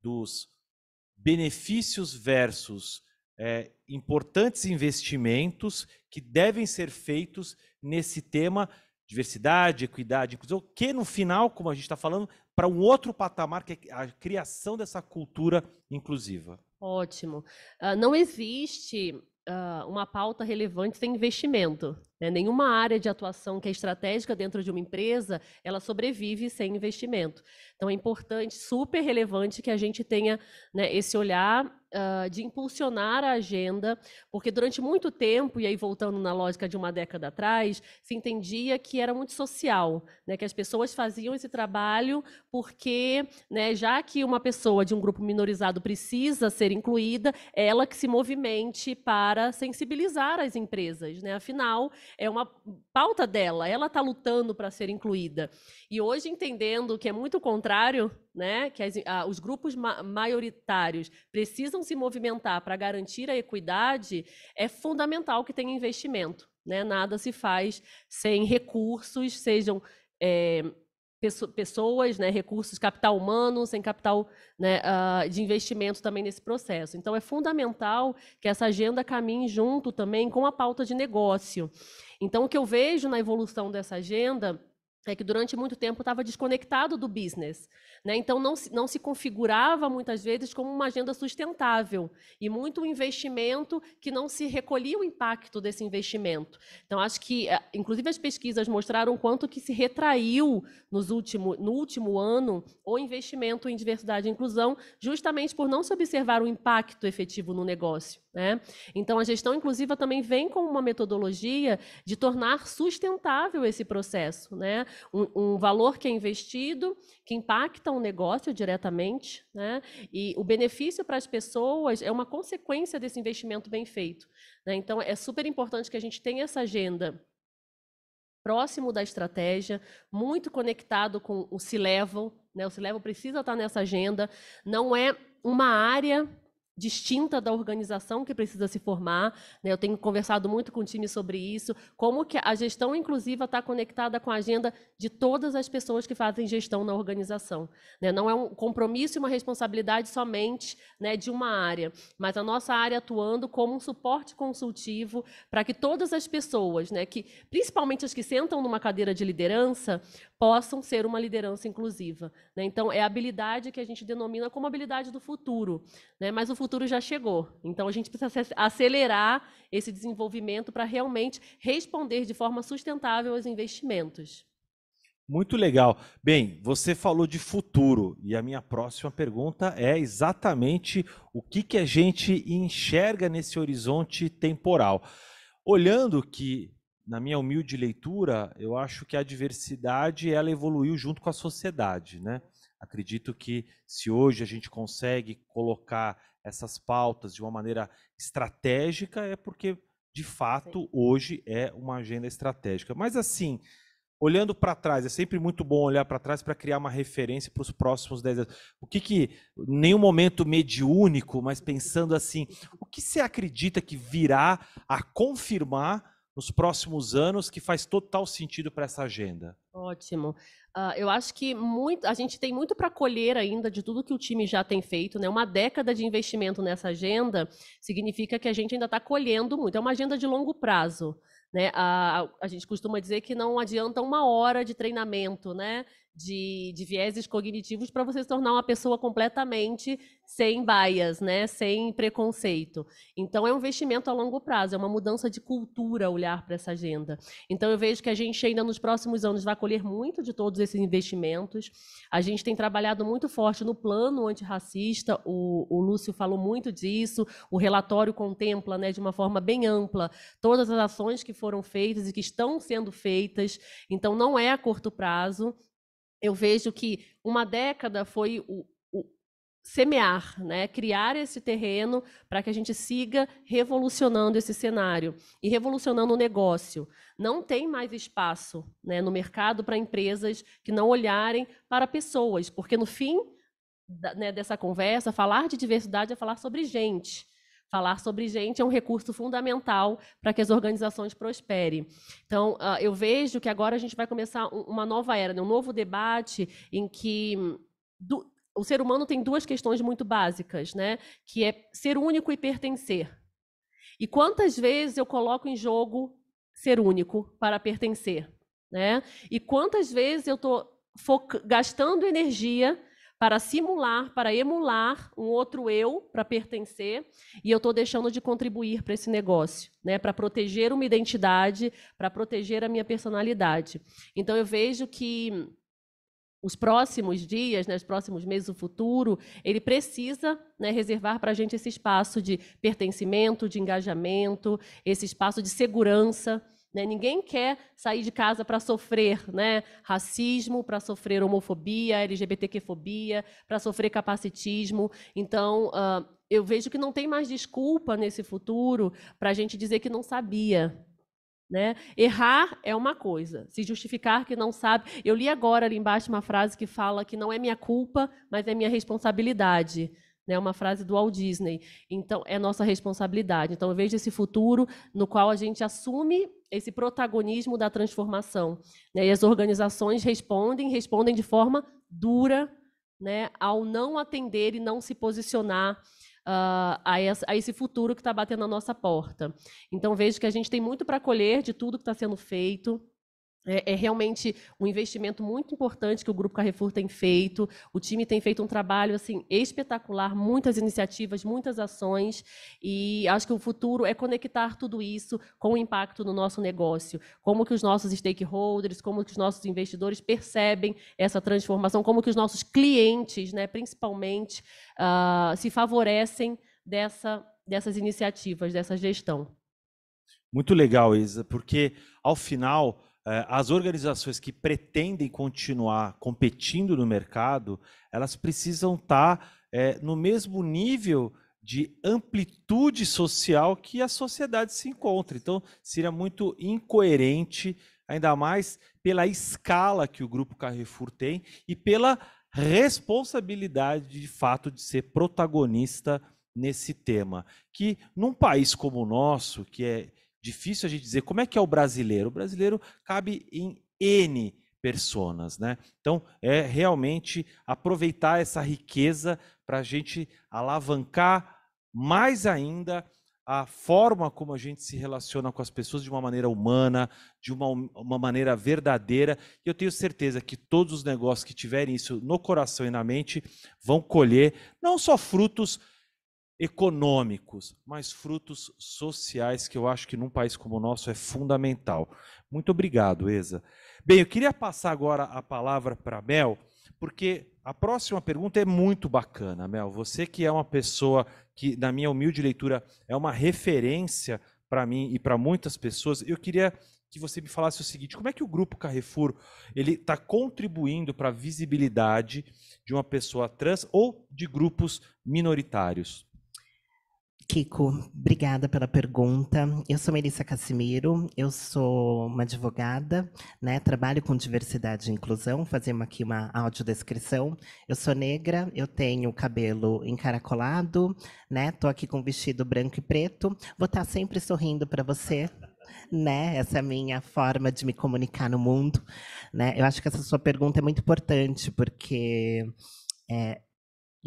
dos benefícios versus é, importantes investimentos que devem ser feitos nesse tema diversidade, equidade, inclusão, que no final, como a gente está falando, para um outro patamar, que é a criação dessa cultura inclusiva. Ótimo. Uh, não existe uh, uma pauta relevante sem investimento. Né? Nenhuma área de atuação que é estratégica dentro de uma empresa, ela sobrevive sem investimento. Então, é importante, super relevante que a gente tenha né, esse olhar uh, de impulsionar a agenda, porque durante muito tempo, e aí voltando na lógica de uma década atrás, se entendia que era muito social, né, que as pessoas faziam esse trabalho porque, né, já que uma pessoa de um grupo minorizado precisa ser incluída, é ela que se movimente para sensibilizar as empresas. Né? Afinal, é uma pauta dela, ela está lutando para ser incluída. E hoje, entendendo que é muito contrário, né, que as, a, os grupos ma maioritários precisam se movimentar para garantir a equidade, é fundamental que tenha investimento. Né? Nada se faz sem recursos, sejam. É, pessoas, né, recursos, capital humano, sem capital né, uh, de investimento também nesse processo. Então, é fundamental que essa agenda caminhe junto também com a pauta de negócio. Então, o que eu vejo na evolução dessa agenda é que durante muito tempo estava desconectado do business. Né? Então, não se, não se configurava muitas vezes como uma agenda sustentável e muito investimento que não se recolhia o impacto desse investimento. Então, acho que, eh, inclusive, as pesquisas mostraram quanto que se retraiu nos último, no último ano o investimento em diversidade e inclusão, justamente por não se observar o impacto efetivo no negócio. Né? Então, a gestão inclusiva também vem com uma metodologia de tornar sustentável esse processo. Né? um, um valor que é investido, que impacta o um negócio diretamente, né? E o benefício para as pessoas é uma consequência desse investimento bem feito. Né? Então, é super importante que a gente tenha essa agenda próximo da estratégia, muito conectado com o C-Level. Né? O C-Level precisa estar nessa agenda. Não é uma área distinta da organização que precisa se formar. Né? Eu tenho conversado muito com o time sobre isso, como que a gestão inclusiva está conectada com a agenda de todas as pessoas que fazem gestão na organização. Né? Não é um compromisso e uma responsabilidade somente né, de uma área, mas a nossa área atuando como um suporte consultivo para que todas as pessoas, né, que principalmente as que sentam numa cadeira de liderança, possam ser uma liderança inclusiva. Né? Então, é a habilidade que a gente denomina como habilidade do futuro. Né? Mas o futuro futuro já chegou. Então, a gente precisa acelerar esse desenvolvimento para realmente responder de forma sustentável aos investimentos. Muito legal. Bem, você falou de futuro e a minha próxima pergunta é exatamente o que, que a gente enxerga nesse horizonte temporal. Olhando que, na minha humilde leitura, eu acho que a diversidade ela evoluiu junto com a sociedade, né? Acredito que se hoje a gente consegue colocar essas pautas de uma maneira estratégica é porque, de fato, Sim. hoje é uma agenda estratégica. Mas, assim, olhando para trás, é sempre muito bom olhar para trás para criar uma referência para os próximos 10 anos. O que que, nenhum momento mediúnico, mas pensando assim, o que você acredita que virá a confirmar nos próximos anos que faz total sentido para essa agenda? Ótimo. Uh, eu acho que muito, a gente tem muito para colher ainda de tudo que o time já tem feito. Né? Uma década de investimento nessa agenda significa que a gente ainda está colhendo muito. É uma agenda de longo prazo. Né? A, ah, a, gente costuma dizer que não adianta uma hora de treinamento, né? de, de vieses cognitivos para você se tornar uma pessoa completamente sem baias, né? sem preconceito. Então, é um investimento a longo prazo, é uma mudança de cultura olhar para essa agenda. Então, eu vejo que a gente ainda nos próximos anos vai colher muito de todos esses investimentos. A gente tem trabalhado muito forte no plano antirracista, o, o Lúcio falou muito disso, o relatório contempla né, de uma forma bem ampla todas as ações que foram feitas e que estão sendo feitas. Então, não é a curto prazo, eu vejo que uma década foi o, o semear, né? criar esse terreno para que a gente siga revolucionando esse cenário e revolucionando o negócio. Não tem mais espaço né, no mercado para empresas que não olharem para pessoas, porque no fim da, né, dessa conversa, falar de diversidade é falar sobre gente. Falar sobre gente é um recurso fundamental para que as organizações prosperem. Então, ah, eu vejo que agora a gente vai começar uma nova era, né, um novo debate em que o ser humano tem duas questões muito básicas, né? Que é ser único e pertencer. E quantas vezes eu coloco em jogo ser único para pertencer, né? E quantas vezes eu estou gastando energia para simular, para emular um outro eu, para pertencer, e eu estou deixando de contribuir para esse negócio, né? para proteger uma identidade, para proteger a minha personalidade. Então, eu vejo que os próximos dias, né, os próximos meses, o futuro, ele precisa né, reservar para a gente esse espaço de pertencimento, de engajamento, esse espaço de segurança, né? Ninguém quer sair de casa para sofrer né? racismo, para sofrer homofobia, lgbtqfobia, para sofrer capacitismo. Então, uh, eu vejo que não tem mais desculpa nesse futuro para a gente dizer que não sabia. Né? Errar é uma coisa, se justificar que não sabe. Eu li agora ali embaixo uma frase que fala que não é minha culpa, mas é minha responsabilidade né, uma frase do Walt Disney. Então, é nossa responsabilidade. Então, eu vejo esse futuro no qual a gente assume esse protagonismo da transformação. Né, e as organizações respondem, respondem de forma dura né, ao não atender e não se posicionar uh, a, essa, a, esse futuro que está batendo na nossa porta. Então, vejo que a gente tem muito para colher de tudo que está sendo feito. É, é, realmente um investimento muito importante que o Grupo Carrefour tem feito. O time tem feito um trabalho assim espetacular, muitas iniciativas, muitas ações, e acho que o futuro é conectar tudo isso com o impacto no nosso negócio. Como que os nossos stakeholders, como que os nossos investidores percebem essa transformação, como que os nossos clientes, né, principalmente, uh, se favorecem dessa, dessas iniciativas, dessa gestão. Muito legal, Isa, porque ao final eh, as organizações que pretendem continuar competindo no mercado, elas precisam tá, estar eh, é, no mesmo nível de amplitude social que a sociedade se encontra. Então, seria muito incoerente, ainda mais pela escala que o Grupo Carrefour tem e pela responsabilidade, de fato, de ser protagonista nesse tema. Que num país como o nosso, que é difícil a gente dizer como é que é o brasileiro. O brasileiro cabe em N personas, né? Então, é realmente aproveitar essa riqueza para a gente alavancar mais ainda a forma como a gente se relaciona com as pessoas de uma maneira humana, de uma, uma maneira verdadeira. E eu tenho certeza que todos os negócios que tiverem isso no coração e na mente vão colher não só frutos econômicos, mas frutos sociais que eu acho que num país como o nosso é fundamental. Muito obrigado, Esa. Bem, eu queria passar agora a palavra para Mel, porque a próxima pergunta é muito bacana, Mel. Você que é uma pessoa que, na minha humilde leitura, é uma referência para mim e para muitas pessoas, eu queria que você me falasse o seguinte: como é que o grupo Carrefour ele está contribuindo para a visibilidade de uma pessoa trans ou de grupos minoritários? Kiko, obrigada pela pergunta. Eu sou Melissa Cassimiro, eu sou uma advogada, né? Trabalho com diversidade e inclusão, fazemos aqui uma audiodescrição. Eu sou negra, eu tenho cabelo encaracolado, né? aqui com vestido branco e preto. Vou estar tá sempre sorrindo para você, né? Essa é a minha forma de me comunicar no mundo, né? Eu acho que essa sua pergunta é muito importante porque é,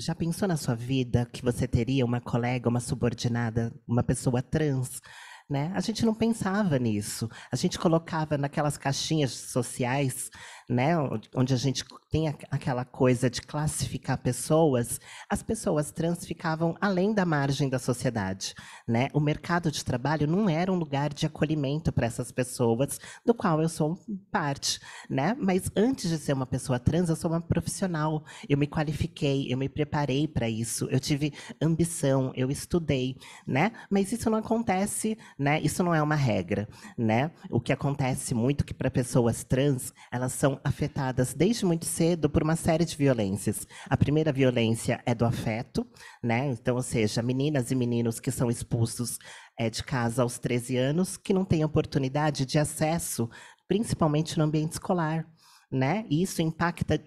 já pensou na sua vida que você teria uma colega, uma subordinada, uma pessoa trans? Né? A gente não pensava nisso. A gente colocava naquelas caixinhas sociais né, onde a gente tem aquela coisa de classificar pessoas, as pessoas trans ficavam além da margem da sociedade, né? O mercado de trabalho não era um lugar de acolhimento para essas pessoas, do qual eu sou parte, né? Mas antes de ser uma pessoa trans, eu sou uma profissional, eu me qualifiquei, eu me preparei para isso, eu tive ambição, eu estudei, né? Mas isso não acontece, né? Isso não é uma regra, né? O que acontece muito é que para pessoas trans, elas são afetadas desde muito cedo por uma série de violências. A primeira violência é do afeto, né? Então, ou seja, meninas e meninos que são expulsos é, de casa aos 13 anos, que não têm oportunidade de acesso, principalmente no ambiente escolar, né? E isso impacta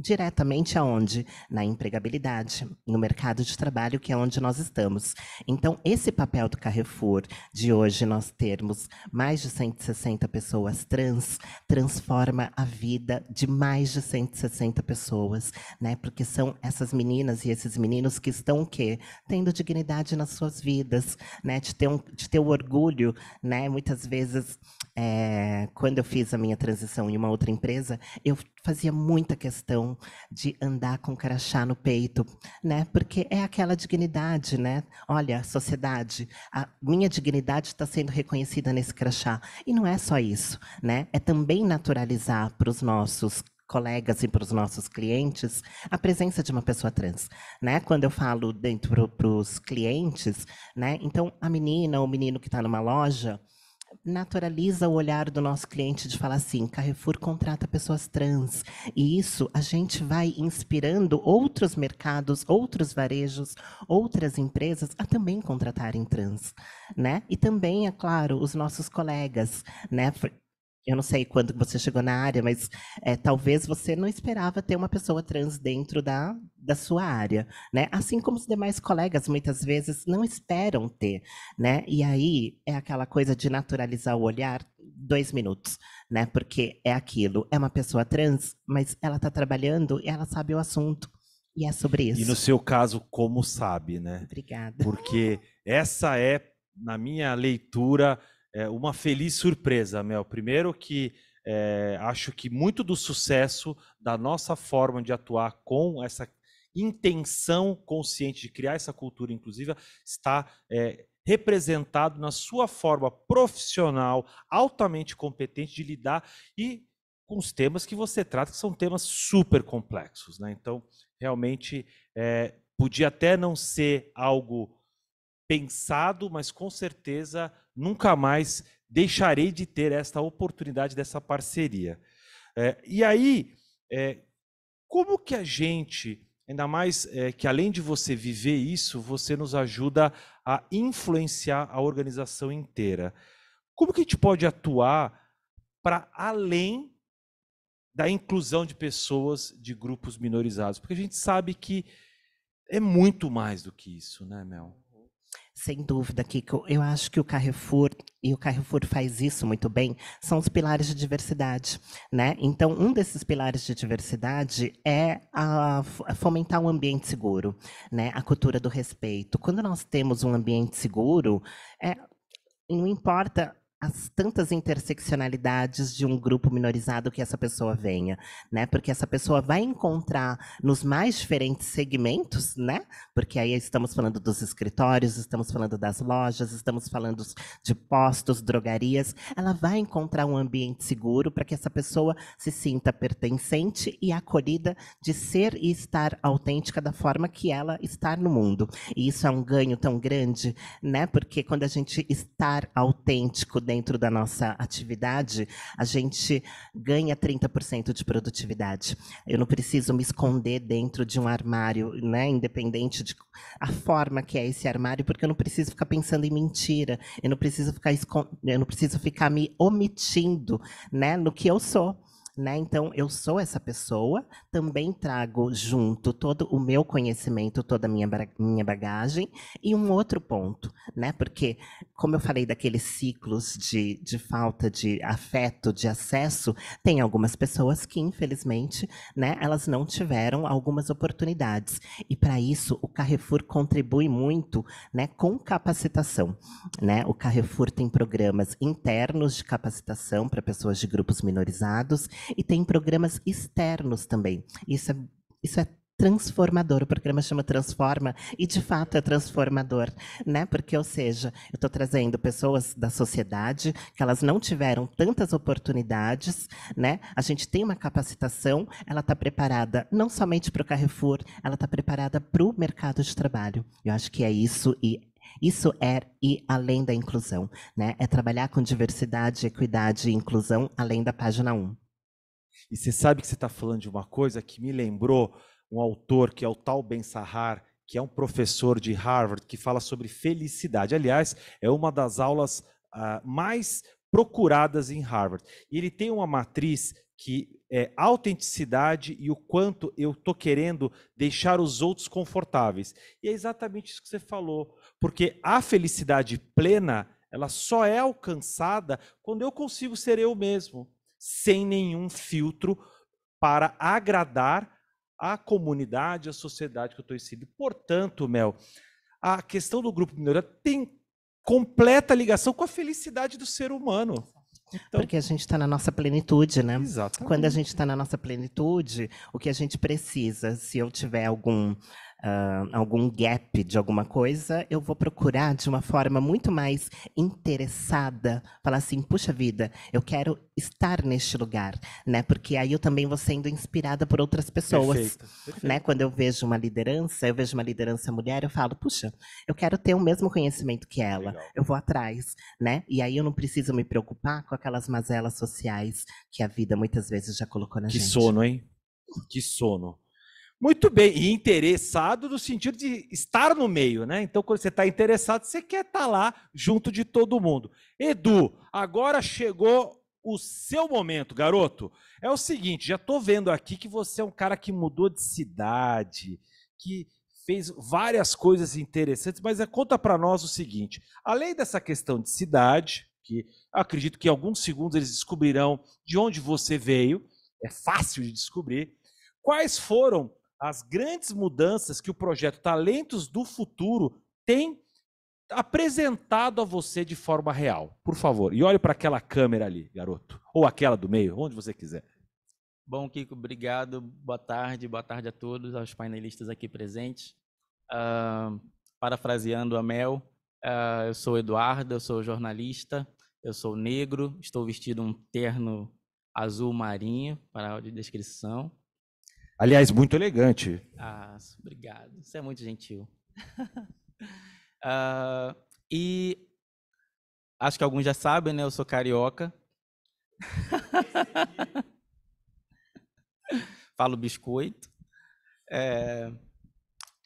diretamente aonde? Na empregabilidade, no mercado de trabalho, que é onde nós estamos. Então, esse papel do Carrefour, de hoje nós termos mais de 160 pessoas trans, transforma a vida de mais de 160 pessoas, né? Porque são essas meninas e esses meninos que estão o quê? Tendo dignidade nas suas vidas, né? De ter, um, de ter o orgulho, né? Muitas vezes, é, quando eu fiz a minha transição em uma outra empresa, eu fazia muita questão de andar com crachá no peito, né? Porque é aquela dignidade, né? Olha, sociedade, a minha dignidade está sendo reconhecida nesse crachá. E não é só isso, né? É também naturalizar para os nossos colegas e para os nossos clientes a presença de uma pessoa trans, né? Quando eu falo dentro para os clientes, né? Então a menina ou o menino que está numa loja naturaliza o olhar do nosso cliente de falar assim: Carrefour contrata pessoas trans. E isso a gente vai inspirando outros mercados, outros varejos, outras empresas a também contratarem trans, né? E também, é claro, os nossos colegas, né? eu não sei quando você chegou na área, mas é, talvez você não esperava ter uma pessoa trans dentro da, da sua área, né? Assim como os demais colegas muitas vezes não esperam ter, né? E aí é aquela coisa de naturalizar o olhar dois minutos, né? Porque é aquilo, é uma pessoa trans, mas ela está trabalhando e ela sabe o assunto. E é sobre isso. E no seu caso, como sabe, né? Obrigada. Porque essa é, na minha leitura, é, uma feliz surpresa, Mel. Primeiro que é, acho que muito do sucesso da nossa forma de atuar com essa intenção consciente de criar essa cultura inclusiva está é, representado na sua forma profissional, altamente competente de lidar e com os temas que você trata, que são temas super complexos. Né? Então, realmente, é, podia até não ser algo pensado, mas com certeza nunca mais deixarei de ter esta oportunidade dessa parceria. É, e aí, é, como que a gente, ainda mais é, que além de você viver isso, você nos ajuda a influenciar a organização inteira? Como que a gente pode atuar para além da inclusão de pessoas de grupos minorizados? Porque a gente sabe que é muito mais do que isso, né, Mel? Sem dúvida, Kiko. Eu acho que o Carrefour, e o Carrefour faz isso muito bem, são os pilares de diversidade. Né? Então, um desses pilares de diversidade é a, fomentar um ambiente seguro, né? a cultura do respeito. Quando nós temos um ambiente seguro, é, não importa as tantas interseccionalidades de um grupo minorizado que essa pessoa venha, né? Porque essa pessoa vai encontrar nos mais diferentes segmentos, né? Porque aí estamos falando dos escritórios, estamos falando das lojas, estamos falando de postos, drogarias. Ela vai encontrar um ambiente seguro para que essa pessoa se sinta pertencente e acolhida de ser e estar autêntica da forma que ela está no mundo. E isso é um ganho tão grande, né? Porque quando a gente estar autêntico dentro da nossa atividade, a gente ganha 30% de produtividade. Eu não preciso me esconder dentro de um armário, né? Independente de a forma que é esse armário, porque eu não preciso ficar pensando em mentira, eu não preciso ficar eu não preciso ficar me omitindo, né, no que eu sou. Né? Então, eu sou essa pessoa, também trago junto todo o meu conhecimento, toda a minha, minha bagagem. E um outro ponto, né? porque como eu falei daqueles ciclos de, de falta de afeto, de acesso, tem algumas pessoas que, infelizmente, né, elas não tiveram algumas oportunidades. E para isso, o Carrefour contribui muito né, com capacitação. Né? O Carrefour tem programas internos de capacitação para pessoas de grupos minorizados e tem programas externos também. Isso é isso é transformador. O programa chama Transforma e de fato é transformador, né? Porque, ou seja, eu estou trazendo pessoas da sociedade que elas não tiveram tantas oportunidades, né? A gente tem uma capacitação, ela está preparada não somente para o Carrefour, ela está preparada para o mercado de trabalho. Eu acho que é isso e isso é e além da inclusão, né? É trabalhar com diversidade, equidade e inclusão além da página 1. E você sabe que você está falando de uma coisa que me lembrou um autor que é o tal Ben Sahar, que é um professor de Harvard, que fala sobre felicidade. Aliás, é uma das aulas uh, mais procuradas em Harvard. E ele tem uma matriz que é autenticidade e o quanto eu tô querendo deixar os outros confortáveis. E é exatamente isso que você falou, porque a felicidade plena, ela só é alcançada quando eu consigo ser eu mesmo, sem nenhum filtro para agradar a comunidade, a sociedade que eu estou inserido. Portanto, Mel, a questão do grupo minoria tem completa ligação com a felicidade do ser humano. Então... Porque a gente está na nossa plenitude, né? Exato. Quando a gente está na nossa plenitude, o que a gente precisa, se eu tiver algum uh, algum gap de alguma coisa, eu vou procurar de uma forma muito mais interessada, falar assim, puxa vida, eu quero estar neste lugar, né? Porque aí eu também vou sendo inspirada por outras pessoas, perfeito, perfeito. né? Quando eu vejo uma liderança, eu vejo uma liderança mulher, eu falo, puxa, eu quero ter o mesmo conhecimento que ela, Legal. eu vou atrás, né? E aí eu não preciso me preocupar com aquelas mazelas sociais que a vida muitas vezes já colocou na que gente. Que sono, hein? Que sono. Muito bem, e interessado no sentido de estar no meio, né? Então, quando você está interessado, você quer estar tá lá junto de todo mundo. Edu, agora chegou o seu momento, garoto. É o seguinte, já estou vendo aqui que você é um cara que mudou de cidade, que fez várias coisas interessantes, mas é, conta para nós o seguinte: além dessa questão de cidade, que acredito que em alguns segundos eles descobrirão de onde você veio, é fácil de descobrir. Quais foram as grandes mudanças que o projeto Talentos do Futuro tem apresentado a você de forma real, por favor. E olhe para aquela câmera ali, garoto, ou aquela do meio, onde você quiser. Bom, Kiko, obrigado. Boa tarde, boa tarde a todos, aos painelistas aqui presentes. Uh, parafraseando a Mel, uh, eu sou Eduardo, eu sou jornalista, eu sou negro, estou vestido um terno azul marinho para a audiodescrição. Aliás, muito elegante. Ah, obrigado. Você é muito gentil. uh, [laughs] e acho que alguns já sabem, né? Eu sou carioca. [laughs] Falo biscoito. É,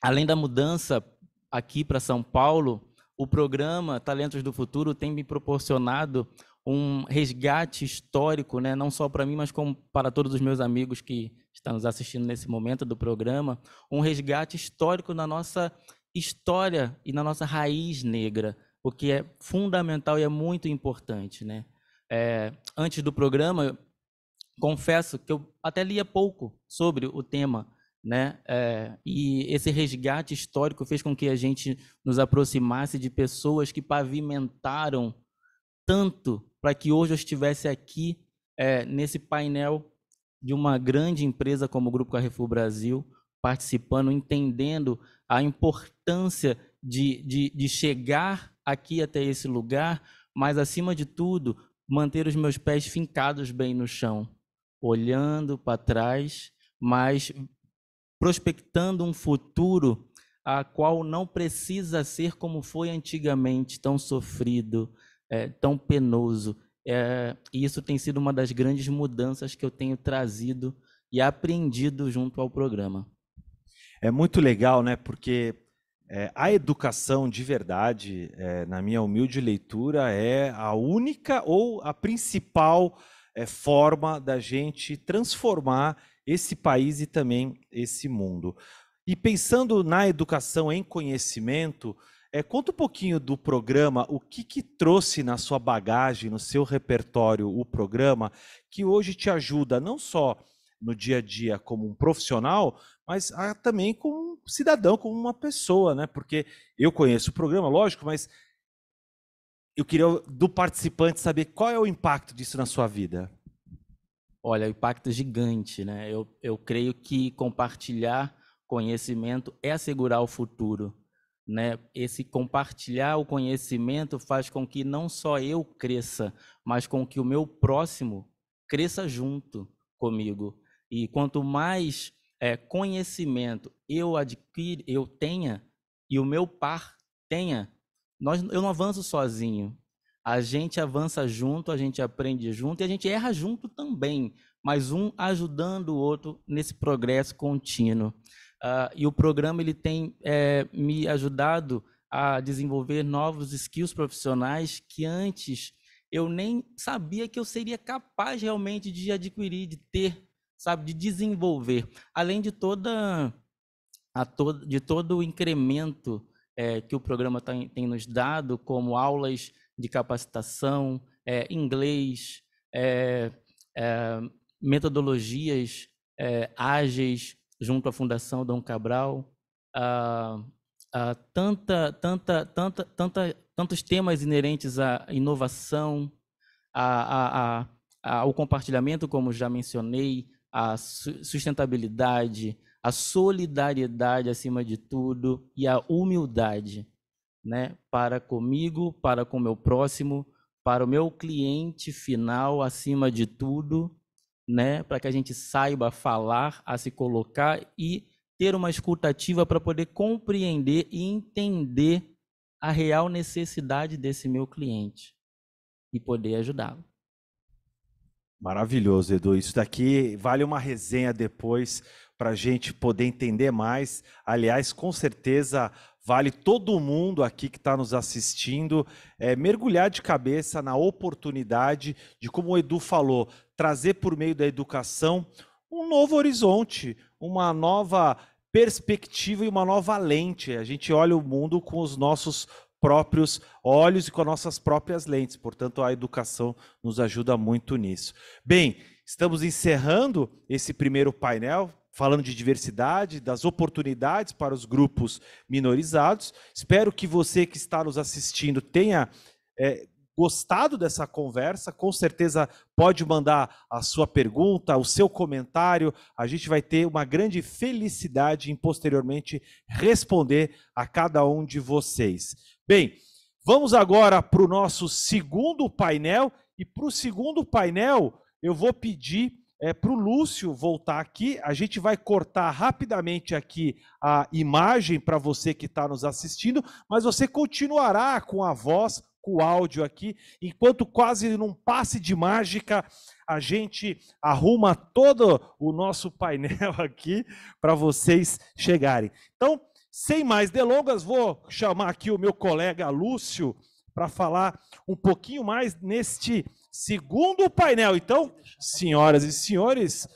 além da mudança aqui para São Paulo, o programa Talentos do Futuro tem me proporcionado um resgate histórico, né, não só para mim, mas como para todos os meus amigos que estão nos assistindo nesse momento do programa, um resgate histórico na nossa história e na nossa raiz negra, o que é fundamental e é muito importante, né? É, antes do programa, confesso que eu até lia pouco sobre o tema, né? É, e esse resgate histórico fez com que a gente nos aproximasse de pessoas que pavimentaram tanto para que hoje eu estivesse aqui é, nesse painel de uma grande empresa como o Grupo Carrefour Brasil, participando, entendendo a importância de, de, de chegar aqui até esse lugar, mas acima de tudo, manter os meus pés fincados bem no chão, olhando para trás, mas prospectando um futuro a qual não precisa ser como foi antigamente, tão sofrido, é, tão penoso. É, e isso tem sido uma das grandes mudanças que eu tenho trazido e aprendido junto ao programa. É muito legal, né? Porque é, a educação de verdade, é, na minha humilde leitura, é a única ou a principal é, forma da gente transformar esse país e também esse mundo. E pensando na educação em conhecimento, é, conta um pouquinho do programa, o que, que trouxe na sua bagagem, no seu repertório, o programa, que hoje te ajuda não só no dia a dia como um profissional, mas a, também como um cidadão, como uma pessoa, né? Porque eu conheço o programa, lógico, mas eu queria do participante saber qual é o impacto disso na sua vida. Olha, o impacto é gigante, né? Eu, eu creio que compartilhar conhecimento é assegurar o futuro. Né? Esse compartilhar o conhecimento faz com que não só eu cresça, mas com que o meu próximo cresça junto comigo. E quanto mais é, conhecimento eu adquire, eu tenha e o meu par tenha, nós, eu não avanço sozinho. A gente avança junto, a gente aprende junto e a gente erra junto também, mas um ajudando o outro nesse progresso contínuo. Uh, e o programa ele tem é, me ajudado a desenvolver novos skills profissionais que antes eu nem sabia que eu seria capaz realmente de adquirir, de ter, sabe, de desenvolver. Além de toda a to de todo o incremento é, que o programa tá, tem nos dado, como aulas de capacitação, é, inglês, metodologias ágeis, junto à Fundação Dom Cabral, a, a tanta, tanta, tanta, tanta, tantos temas inerentes à inovação, a, a, ao compartilhamento, como já mencionei, à sustentabilidade, à solidariedade acima de tudo e à humildade, né, para comigo, para com meu próximo, para o meu cliente final acima de tudo né, para que a gente saiba falar, a se colocar e ter uma escutativa para poder compreender e entender a real necessidade desse meu cliente e poder ajudá-lo. Maravilhoso, Edu. Isso daqui vale uma resenha depois para a gente poder entender mais. Aliás, com certeza vale todo mundo aqui que está nos assistindo é, mergulhar de cabeça na oportunidade de como o Edu falou, trazer por meio da educação um novo horizonte, uma nova perspectiva e uma nova lente. A gente olha o mundo com os nossos próprios olhos e com nossas próprias lentes. Portanto, a educação nos ajuda muito nisso. Bem, estamos encerrando esse primeiro painel falando de diversidade, das oportunidades para os grupos minorizados. Espero que você que está nos assistindo tenha é, gostado dessa conversa. Com certeza pode mandar a sua pergunta, o seu comentário. A gente vai ter uma grande felicidade em posteriormente responder a cada um de vocês. Bem, vamos agora para o nosso segundo painel. E para o segundo painel, eu vou pedir é, para o Lúcio voltar aqui. A gente vai cortar rapidamente aqui a imagem para você que está nos assistindo, mas você continuará com a voz com o áudio aqui. Enquanto quase num passe de mágica, a gente arruma todo o nosso painel [laughs] aqui para vocês chegarem. Então, sem mais delongas, vou chamar aqui o meu colega Lúcio para falar um pouquinho mais neste segundo painel. Então, senhoras e senhores,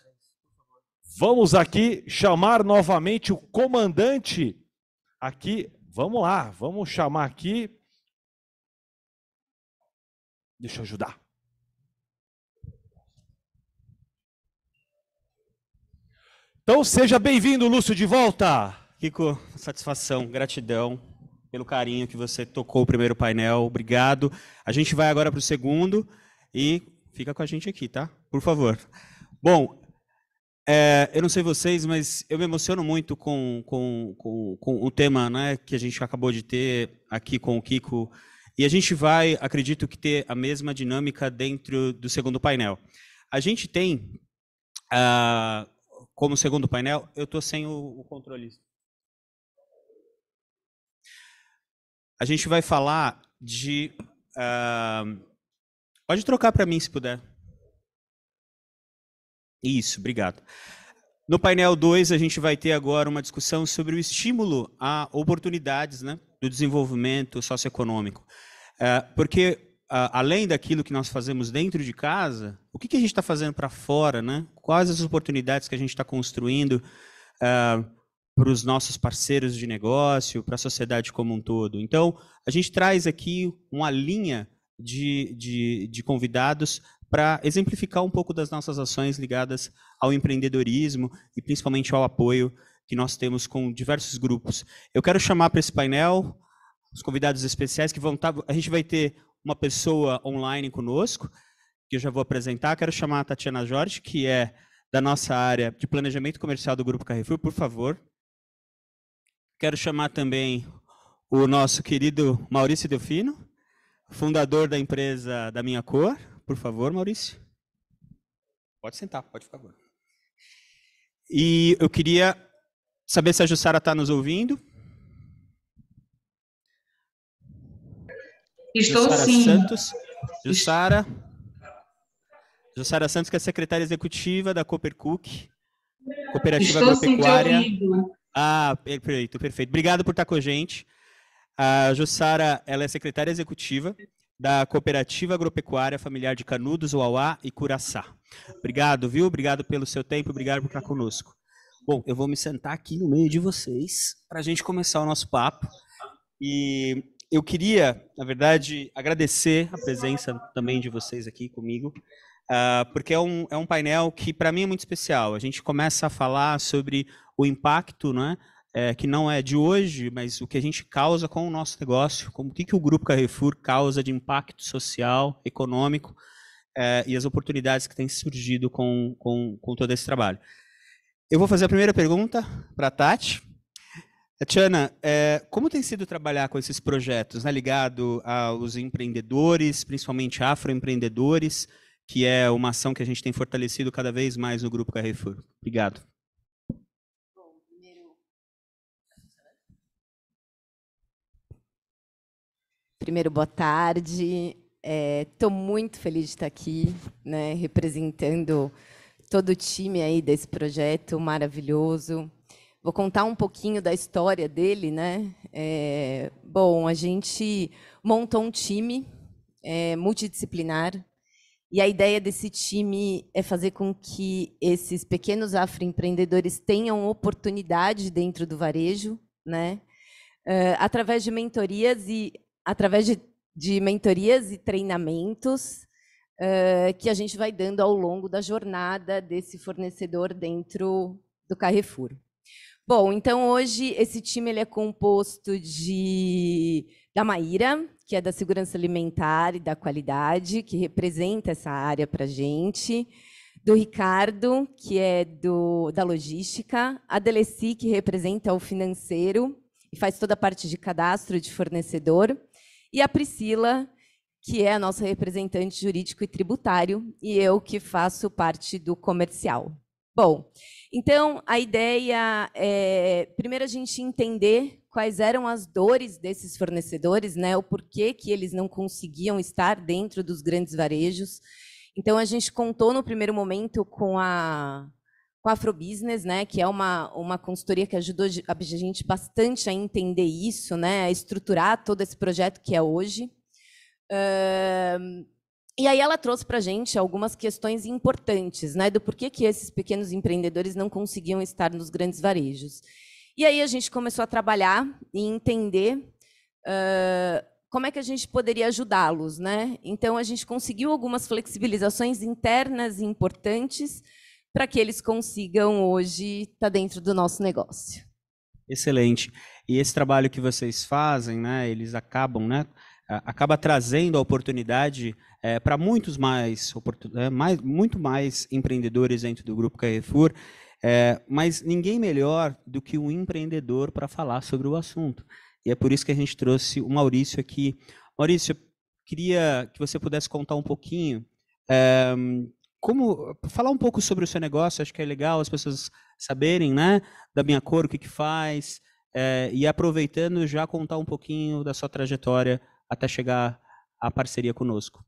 vamos aqui chamar novamente o comandante aqui. Vamos lá, vamos chamar aqui Deixa eu ajudar. Então seja bem-vindo, Lúcio, de volta. Kiko, satisfação, gratidão pelo carinho que você tocou o primeiro painel. Obrigado. A gente vai agora para o segundo e fica com a gente aqui, tá? Por favor. Bom, é, eu não sei vocês, mas eu me emociono muito com, com, com, com o tema né, que a gente acabou de ter aqui com o Kiko e a gente vai, acredito que ter a mesma dinâmica dentro do segundo painel. A gente tem, uh, como segundo painel, eu estou sem o, o controle. A gente vai falar de... Uh, pode trocar para mim, se puder. Isso, obrigado. No painel 2, a gente vai ter agora uma discussão sobre o estímulo a oportunidades, né? do desenvolvimento socioeconômico. É, porque além daquilo que nós fazemos dentro de casa, o que, a gente está fazendo para fora, né? Quais as oportunidades que a gente está construindo é, para os nossos parceiros de negócio, para a sociedade como um todo? Então, a gente traz aqui uma linha de, de, de convidados para exemplificar um pouco das nossas ações ligadas ao empreendedorismo e principalmente ao apoio que nós temos com diversos grupos. Eu quero chamar para esse painel os convidados especiais que vão estar. Tá, a gente vai ter uma pessoa online conosco, que eu já vou apresentar. Quero chamar a Tatiana Jorge, que é da nossa área de planejamento comercial do Grupo Carrefour, por favor. Quero chamar também o nosso querido Maurício Delfino, fundador da empresa da Minha Cor. Por favor, Maurício. Pode sentar, pode ficar agora. E eu queria saber se a Jussara está nos ouvindo. Estou Jussara sim. Santos. Jussara. Jussara Santos, que é secretária executiva da Cooper Cook, Cooperativa Estou Agropecuária. Sim, ah, perfeito, perfeito. Obrigado por estar com a gente. A Jussara, ela é secretária executiva da Cooperativa Agropecuária Familiar de Canudos, Uauá e Curaçá. Obrigado, viu? Obrigado pelo seu tempo, obrigado por estar conosco. Bom, eu vou me sentar aqui no meio de vocês para a gente começar o nosso papo. E eu queria, na verdade, agradecer a presença também de vocês aqui comigo, uh, porque é um, é um painel que, para mim, é muito especial. A gente começa a falar sobre o impacto, né, é, que não é de hoje, mas o que a gente causa com o nosso negócio, como o que, que o Grupo Carrefour causa de impacto social, econômico, é, e as oportunidades que têm surgido com, com, com todo esse trabalho. Eu vou fazer a primeira pergunta para a Tati. Tatiana, é, como tem sido trabalhar com esses projetos, né, ligado aos empreendedores, principalmente afroempreendedores, que é uma ação que a gente tem fortalecido cada vez mais no Grupo Carrefour? Obrigado. Bom, primeiro... primeiro, boa tarde. Estou é, muito feliz de estar aqui, né, representando todo o time aí desse projeto maravilhoso. Vou contar um pouquinho da história dele, né? É, bom, a gente montou um time é, multidisciplinar e a ideia desse time é fazer com que esses pequenos afroempreendedores tenham oportunidade dentro do varejo, né? É, através de mentorias e através de, de mentorias e treinamentos uh, que a gente vai dando ao longo da jornada desse fornecedor dentro do Carrefour. Bom, então hoje esse time ele é composto de da Maíra, que é da segurança alimentar e da qualidade, que representa essa área para a gente, do Ricardo, que é do, da logística, a Deleci, que representa o financeiro e faz toda a parte de cadastro de fornecedor, e a Priscila, que é a nossa representante jurídico e tributário, e eu que faço parte do comercial. Bom, então a ideia é primeiro a gente entender quais eram as dores desses fornecedores, né? O porquê que eles não conseguiam estar dentro dos grandes varejos. Então a gente contou no primeiro momento com a com a Afrobusiness, né, que é uma, uma consultoria que ajudou a gente bastante a entender isso, né, a estruturar todo esse projeto que é hoje. Uh, e aí ela trouxe para a gente algumas questões importantes, né, do porquê que esses pequenos empreendedores não conseguiam estar nos grandes varejos. E aí a gente começou a trabalhar e entender uh, como é que a gente poderia ajudá-los, né? Então a gente conseguiu algumas flexibilizações internas importantes para que eles consigam hoje estar tá dentro do nosso negócio. Excelente. E esse trabalho que vocês fazem, né? Eles acabam, né? acaba trazendo a oportunidade é, para muitos mais, né, mais, muito mais empreendedores dentro do grupo Carrefour, é, mas ninguém melhor do que um empreendedor para falar sobre o assunto. E é por isso que a gente trouxe o Maurício aqui. Maurício, queria que você pudesse contar um pouquinho, é, como falar um pouco sobre o seu negócio. Acho que é legal as pessoas saberem, né, da minha cor, o que que faz. É, e aproveitando já contar um pouquinho da sua trajetória até chegar à parceria conosco.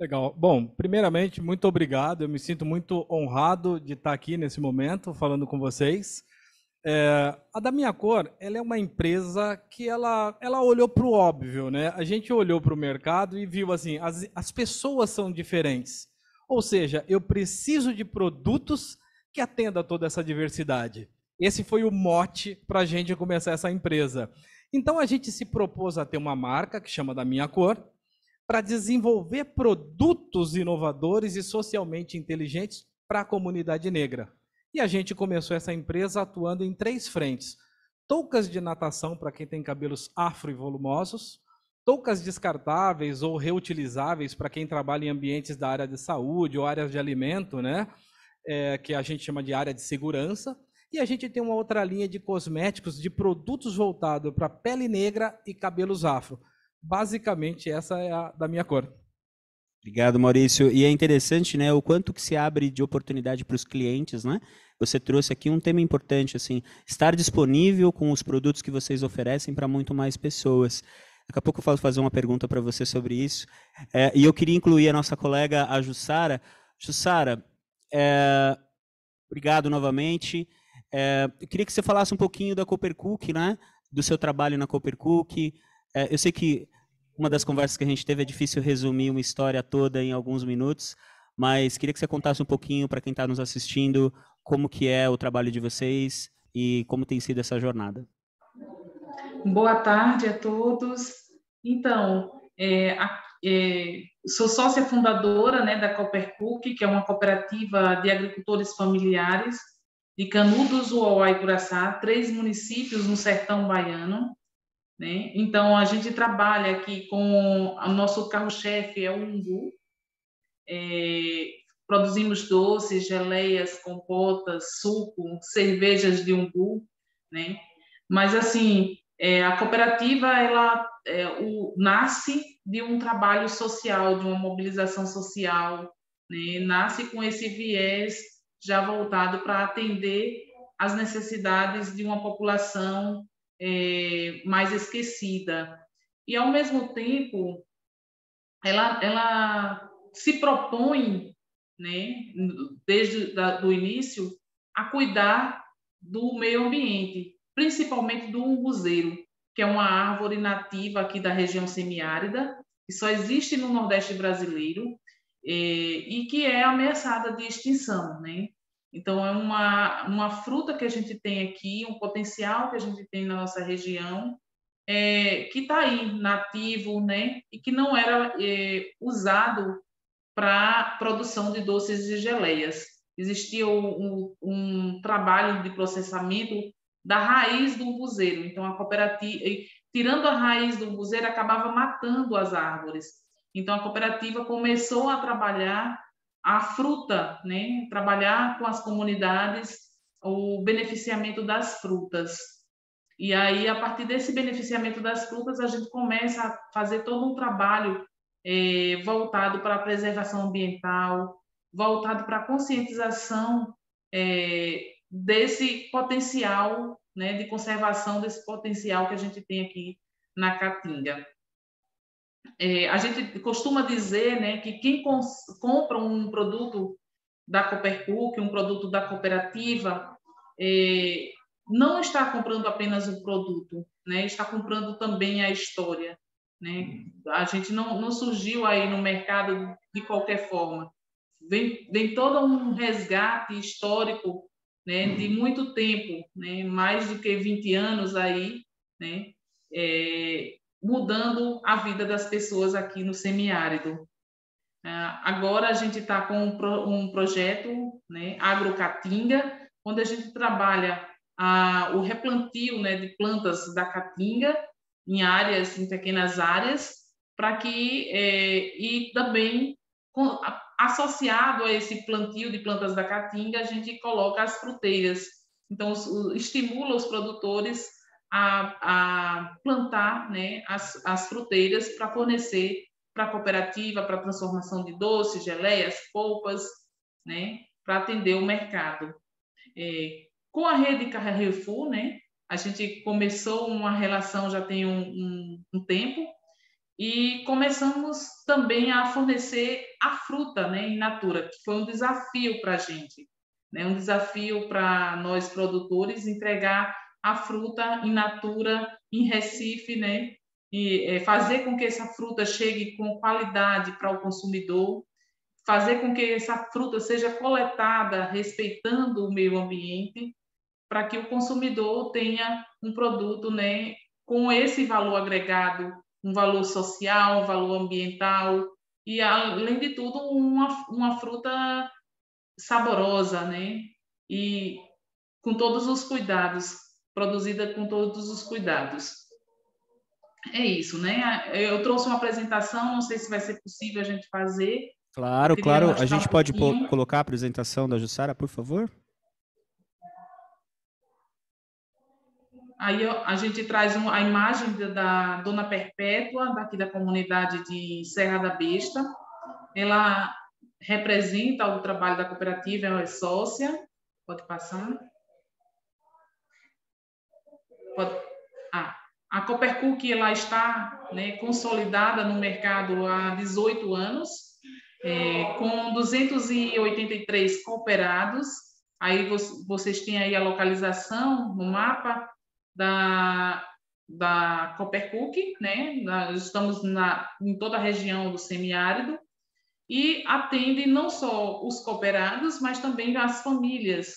Legal. Bom, primeiramente, muito obrigado. Eu me sinto muito honrado de estar aqui nesse momento falando com vocês. É, a da minha cor, ela é uma empresa que ela, ela olhou para o óbvio, né? A gente olhou para o mercado e viu assim, as, as pessoas são diferentes. Ou seja, eu preciso de produtos que atenda toda essa diversidade. Esse foi o mote para a gente começar essa empresa. Então a gente se propôs a ter uma marca que chama da minha cor para desenvolver produtos inovadores e socialmente inteligentes para a comunidade negra. E a gente começou essa empresa atuando em três frentes: toucas de natação para quem tem cabelos afro e volumosos, toucas descartáveis ou reutilizáveis para quem trabalha em ambientes da área de saúde ou áreas de alimento, né? É, que a gente chama de área de segurança, e a gente tem uma outra linha de cosméticos, de produtos voltados para pele negra e cabelos afro. Basicamente, essa é a da minha cor. Obrigado, Maurício. E é interessante, né, o quanto que se abre de oportunidade para os clientes, né? Você trouxe aqui um tema importante, assim, estar disponível com os produtos que vocês oferecem para muito mais pessoas. Daqui a pouco eu vou fazer uma pergunta para você sobre isso. É, e eu queria incluir a nossa colega, a Jussara. Jussara, é, obrigado novamente. É, eu queria que você falasse um pouquinho da Cooper Cook, né? Do seu trabalho na Cooper Cook. É, eu sei que uma das conversas que a gente teve é difícil resumir uma história toda em alguns minutos, mas queria que você contasse um pouquinho para quem está nos assistindo como que é o trabalho de vocês e como tem sido essa jornada. Boa tarde a todos. Então, é, é, sou sócia fundadora né, da Cooper Cook, que é uma cooperativa de agricultores familiares de Canudos, Uauá e Curaçá, três municípios no sertão baiano. Né? Então, a gente trabalha aqui com o nosso carro-chefe, é o umbu. É, produzimos doces, geleias, compotas, suco, cervejas de umbu. Né? Mas, assim, é, a cooperativa ela é, o, nasce de um trabalho social, de uma mobilização social, né? nasce com esse viés já voltado para atender às necessidades de uma população é, mais esquecida. E, ao mesmo tempo, ela, ela se propõe, né, desde o início, a cuidar do meio ambiente, principalmente do umbuzeiro, que é uma árvore nativa aqui da região semiárida, que só existe no Nordeste brasileiro, e que é ameaçada de extinção, né? Então, é uma, uma fruta que a gente tem aqui, um potencial que a gente tem na nossa região, é, que está aí, nativo, né? E que não era é, usado para produção de doces e geleias. Existia um, um, trabalho de processamento da raiz do umbuzeiro. Então, a cooperativa, tirando a raiz do umbuzeiro, acabava matando as árvores. Então, a cooperativa começou a trabalhar a fruta, né? trabalhar com as comunidades o beneficiamento das frutas. E aí, a partir desse beneficiamento das frutas, a gente começa a fazer todo um trabalho é, voltado para a preservação ambiental, voltado para a conscientização é, desse potencial, né, de conservação desse potencial que a gente tem aqui na Caatinga é, a gente costuma dizer né, que quem compra um produto da Cook, um produto da cooperativa, é, não está comprando apenas o produto, né, está comprando também a história. Né? A gente não, não surgiu aí no mercado de qualquer forma. Vem, vem todo um resgate histórico né, de muito tempo, né, mais do que 20 anos aí, né, é, mudando a vida das pessoas aqui no semiárido. Ah, agora a gente está com um, projeto né, Agrocatinga, onde a gente trabalha a, ah, o replantio né, de plantas da caatinga em áreas, em pequenas áreas, para que é, e também com, associado a esse plantio de plantas da caatinga, a gente coloca as fruteiras. Então estimula os produtores a, a plantar né, as, as fruteiras para fornecer para a cooperativa, para a transformação de doces, geleias, polpas, né, para atender o mercado. É, com a rede Carrefour, né, a gente começou uma relação já tem um, um, um tempo e começamos também a fornecer a fruta né, in natura, que foi um desafio para a gente, né, um desafio para nós produtores entregar a fruta in natura em Recife, né? E é, fazer com que essa fruta chegue com qualidade para o consumidor, fazer com que essa fruta seja coletada respeitando o meio ambiente, para que o consumidor tenha um produto, né, com esse valor agregado, um valor social, um valor ambiental e além de tudo uma, uma fruta saborosa, né? E com todos os cuidados produzida com todos os cuidados. É isso, né? Eu trouxe uma apresentação, não sei se vai ser possível a gente fazer. Claro, claro. A gente um pode colocar a apresentação da Jussara, por favor? Aí a gente traz a imagem da, Dona Perpétua, daqui da comunidade de Serra da Besta. Ela representa o trabalho da cooperativa, ela é sócia. Pode passar a, a ela está né, consolidada no mercado há 18 anos, é, com 283 cooperados. Aí vocês têm aí a localização no mapa da, da Copercook, né? Nós estamos na, em toda a região do semiárido e atende não só os cooperados, mas também as famílias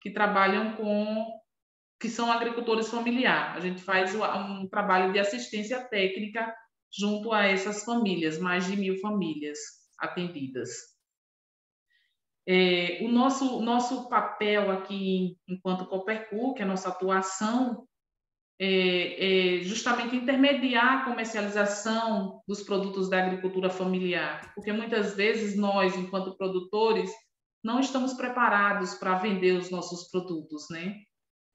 que trabalham com que são agricultores familiares. A gente faz um trabalho de assistência técnica junto a essas famílias, mais de mil famílias atendidas. É, o nosso, nosso papel aqui, enquanto Copercu, que é a nossa atuação, é, é, justamente intermediar a comercialização dos produtos da agricultura familiar, porque muitas vezes nós, enquanto produtores, não estamos preparados para vender os nossos produtos, né?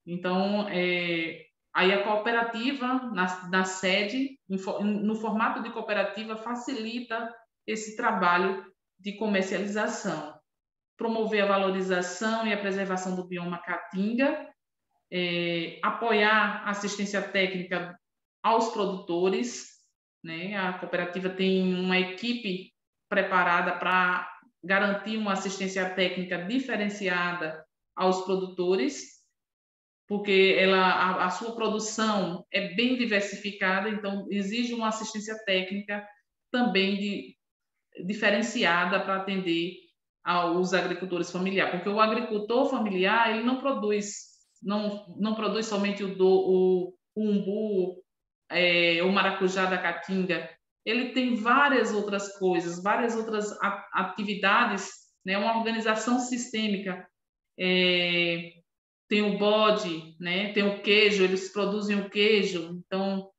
Então, é, aí a cooperativa na, na sede, no formato de cooperativa, facilita esse trabalho de comercialização. Promover a valorização e a preservação do bioma caatinga, é, apoiar a assistência técnica aos produtores. Né? A cooperativa tem uma equipe preparada para garantir uma assistência técnica diferenciada aos produtores porque ela, a, a, sua produção é bem diversificada, então exige uma assistência técnica também de, diferenciada para atender aos agricultores familiares, porque o agricultor familiar ele não produz não, não produz somente o, do, o, umbu, é, o maracujá da caatinga, ele tem várias outras coisas, várias outras atividades, né? uma organização sistêmica. É, tem o bode, né? tem o queijo, eles produzem o queijo, então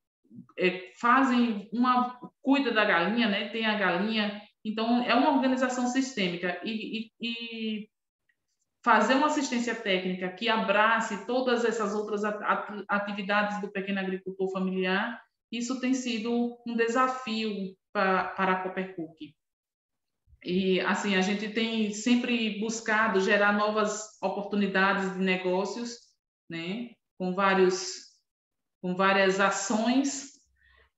é, fazem uma cuida da galinha, né? tem a galinha, então é uma organização sistêmica e, e, e fazer uma assistência técnica que abrace todas essas outras atividades do pequeno agricultor familiar, isso tem sido um desafio para, para a Coppercook. E assim, a gente tem sempre buscado gerar novas oportunidades de negócios, né? Com vários com várias ações.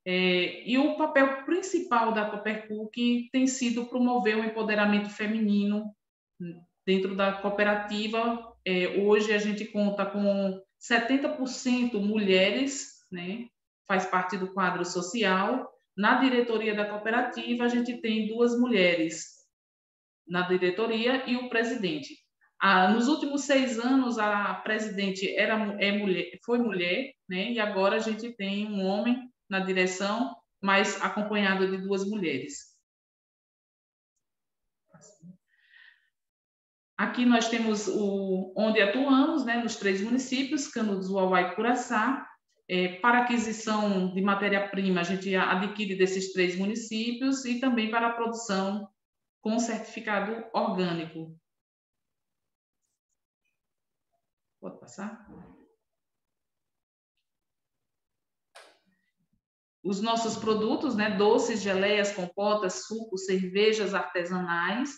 É, e o papel principal da Cook tem sido promover o empoderamento feminino dentro da cooperativa. É, hoje a gente conta com 70% mulheres, né? Faz parte do quadro social na diretoria da cooperativa, a gente tem duas mulheres na diretoria e o presidente. Ah, nos últimos seis anos, a presidente era, é mulher, foi mulher, né? e agora a gente tem um homem na direção, mas acompanhado de duas mulheres. Aqui nós temos o, onde atuamos, né, nos três municípios, Canudos, Uauá e Curaçá, é, para aquisição de matéria-prima, a gente adquire desses três municípios e também para a produção com certificado orgânico. Pode passar? Os nossos produtos, né, doces, geleias, compotas, sucos, cervejas artesanais,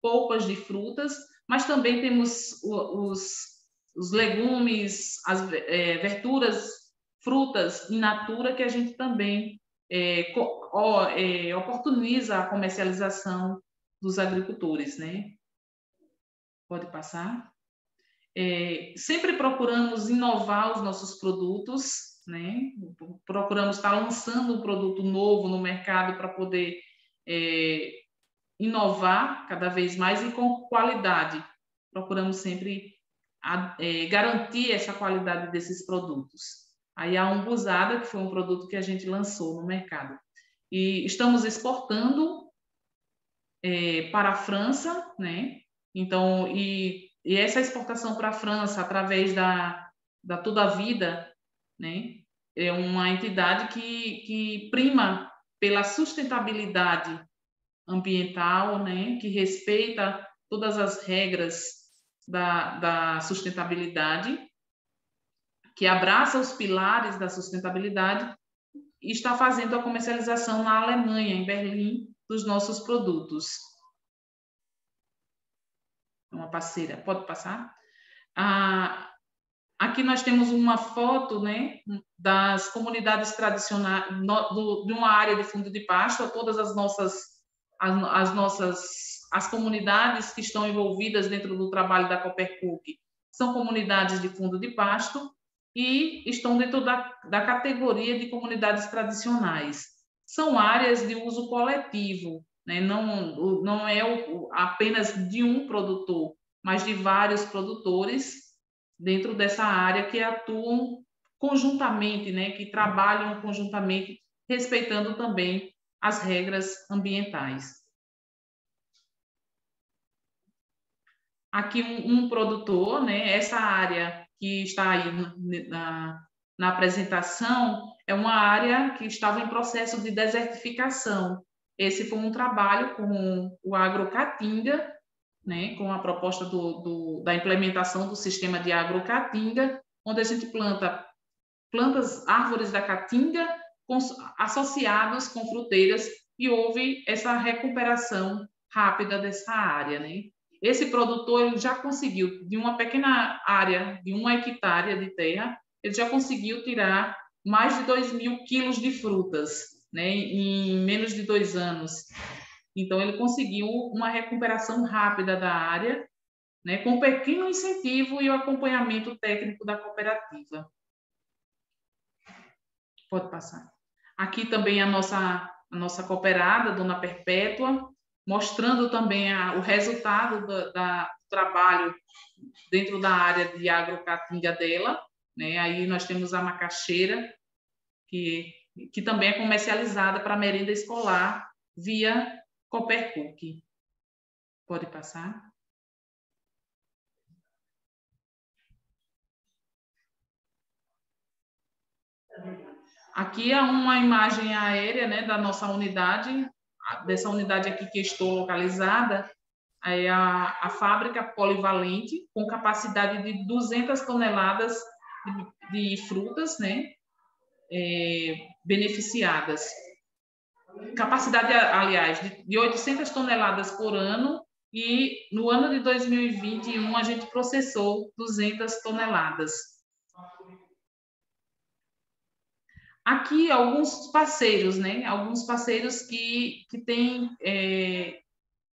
polpas de frutas, mas também temos os, os legumes, as é, verduras frutas in natura que a gente também é, é, oportuniza a comercialização dos agricultores, né? Pode passar. É, sempre procuramos inovar os nossos produtos, né? Procuramos estar tá lançando um produto novo no mercado para poder é, inovar cada vez mais e com qualidade. Procuramos sempre a, é, garantir essa qualidade desses produtos. Aí a umbuzada, que foi um produto que a gente lançou no mercado. E estamos exportando é, para a França, né? Então, e, e essa exportação para a França, através da, da Toda Vida, né? É uma entidade que, que prima pela sustentabilidade ambiental, né? Que respeita todas as regras da, da sustentabilidade que abraça os pilares da sustentabilidade e está fazendo a comercialização na Alemanha, em Berlim, dos nossos produtos. É uma parceira, pode passar? Ah, aqui nós temos uma foto né, das comunidades tradicionais, no, do, de uma área de fundo de pasto, todas as nossas, as, as nossas as comunidades que estão envolvidas dentro do trabalho da Cook são comunidades de fundo de pasto, e estão dentro da, da categoria de comunidades tradicionais. São áreas de uso coletivo, né? não, não é o, apenas de um produtor, mas de vários produtores dentro dessa área que atuam conjuntamente, né? que trabalham conjuntamente, respeitando também as regras ambientais. Aqui um, um produtor, né? essa área que está aí na, na apresentação, é uma área que estava em processo de desertificação. Esse foi um trabalho com o Agrocatinga, né, com a proposta do, do, da implementação do sistema de agrocatinga, onde a gente planta plantas, árvores da caatinga com, associadas com fruteiras e houve essa recuperação rápida dessa área, né? Esse produtor ele já conseguiu, de uma pequena área, de uma hectare de terra, ele já conseguiu tirar mais de 2 mil quilos de frutas né, em menos de dois anos. Então, ele conseguiu uma recuperação rápida da área, né, com um pequeno incentivo e o acompanhamento técnico da cooperativa. Pode passar. Aqui também a nossa, a nossa cooperada, Dona Perpétua, mostrando também a, o resultado do, da, do trabalho dentro da área de agrocatinga dela. Né? Aí nós temos a macaxeira, que, que também é comercializada para merenda escolar via Coppercook. Pode passar. Aqui é uma imagem aérea né, da nossa unidade dessa unidade aqui que estou localizada, é a, a fábrica polivalente, com capacidade de 200 toneladas de, de frutas né, é, beneficiadas. Capacidade, aliás, de, de 800 toneladas por ano, e no ano de 2021 a gente processou 200 toneladas aqui alguns parceiros, né? Alguns parceiros que, que têm é,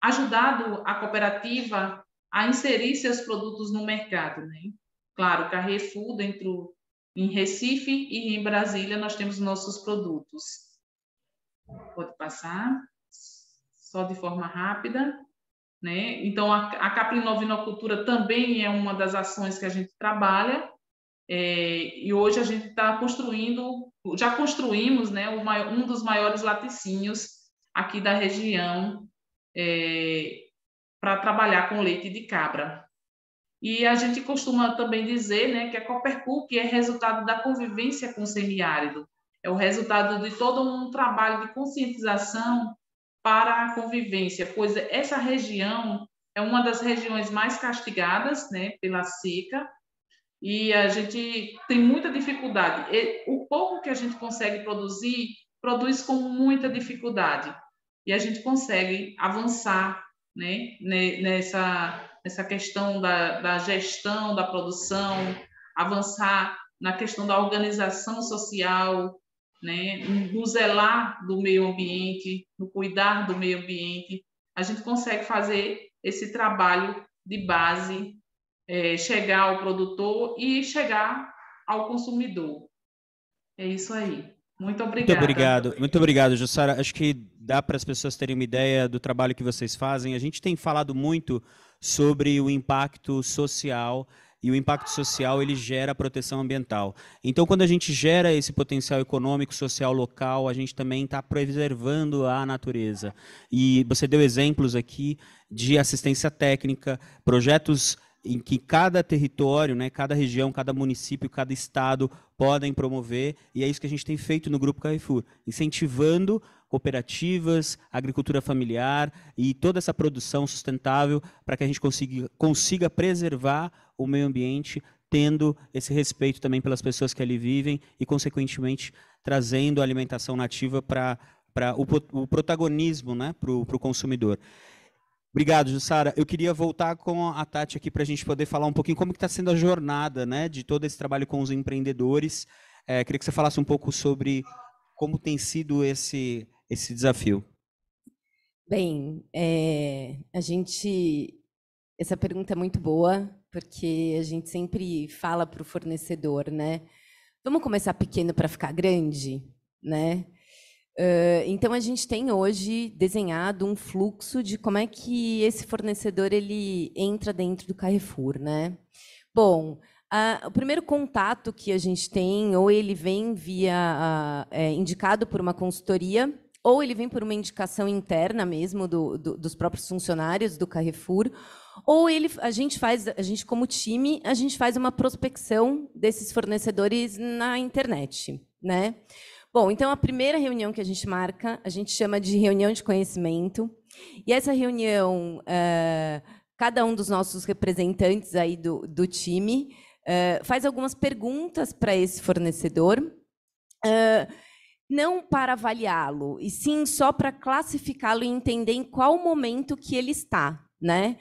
ajudado a cooperativa a inserir seus produtos no mercado, né? Claro, Carrefour dentro em Recife e em Brasília nós temos nossos produtos. Pode passar, só de forma rápida. Né? Então, a, a caprinova também é uma das ações que a gente trabalha, é, e hoje a gente está construindo já construímos né, um dos maiores laticínios aqui da região é, para trabalhar com leite de cabra. E a gente costuma também dizer né, que a é Copper Cup é resultado da convivência com o semiárido, é o resultado de todo um trabalho de conscientização para a convivência, pois essa região é uma das regiões mais castigadas né, pela seca, e a gente tem muita dificuldade. E o pouco que a gente consegue produzir, produz com muita dificuldade. E a gente consegue avançar né, nessa, nessa questão da, da gestão, da produção, avançar na questão da organização social, né, no zelar do meio ambiente, no cuidar do meio ambiente. A gente consegue fazer esse trabalho de base é, chegar ao produtor e chegar ao consumidor. É isso aí. Muito obrigada. Muito obrigado, muito obrigado, Jussara. Acho que dá para as pessoas terem uma ideia do trabalho que vocês fazem. A gente tem falado muito sobre o impacto social e o impacto social ele gera proteção ambiental. Então, quando a gente gera esse potencial econômico, social, local, a gente também está preservando a natureza. E você deu exemplos aqui de assistência técnica, projetos em que cada território, né, cada região, cada município, cada estado podem promover, e é isso que a gente tem feito no Grupo Carrefour, incentivando cooperativas, agricultura familiar e toda essa produção sustentável para que a gente consiga, consiga preservar o meio ambiente, tendo esse respeito também pelas pessoas que ali vivem e, consequentemente, trazendo a alimentação nativa para para o, o protagonismo né, para o consumidor. Obrigado, Jussara. Eu queria voltar com a Tati aqui para a gente poder falar um pouquinho como está sendo a jornada né, de todo esse trabalho com os empreendedores. É, queria que você falasse um pouco sobre como tem sido esse, esse desafio. Bem, é, a gente. Essa pergunta é muito boa, porque a gente sempre fala para o fornecedor, né? Vamos começar pequeno para ficar grande, né? Uh, então a gente tem hoje desenhado um fluxo de como é que esse fornecedor ele entra dentro do Carrefour, né? Bom, o primeiro contato que a gente tem, ou ele vem via é, indicado por uma consultoria, ou ele vem por uma indicação interna mesmo do, do, dos próprios funcionários do Carrefour, ou ele, a gente faz, a gente como time, a gente faz uma prospecção desses fornecedores na internet, né? Bom, então a primeira reunião que a gente marca, a gente chama de reunião de conhecimento. E essa reunião, uh, cada um dos nossos representantes aí do, do time uh, faz algumas perguntas para esse fornecedor. Uh, não para avaliá-lo, e sim só para classificá-lo e entender em qual momento que ele está né?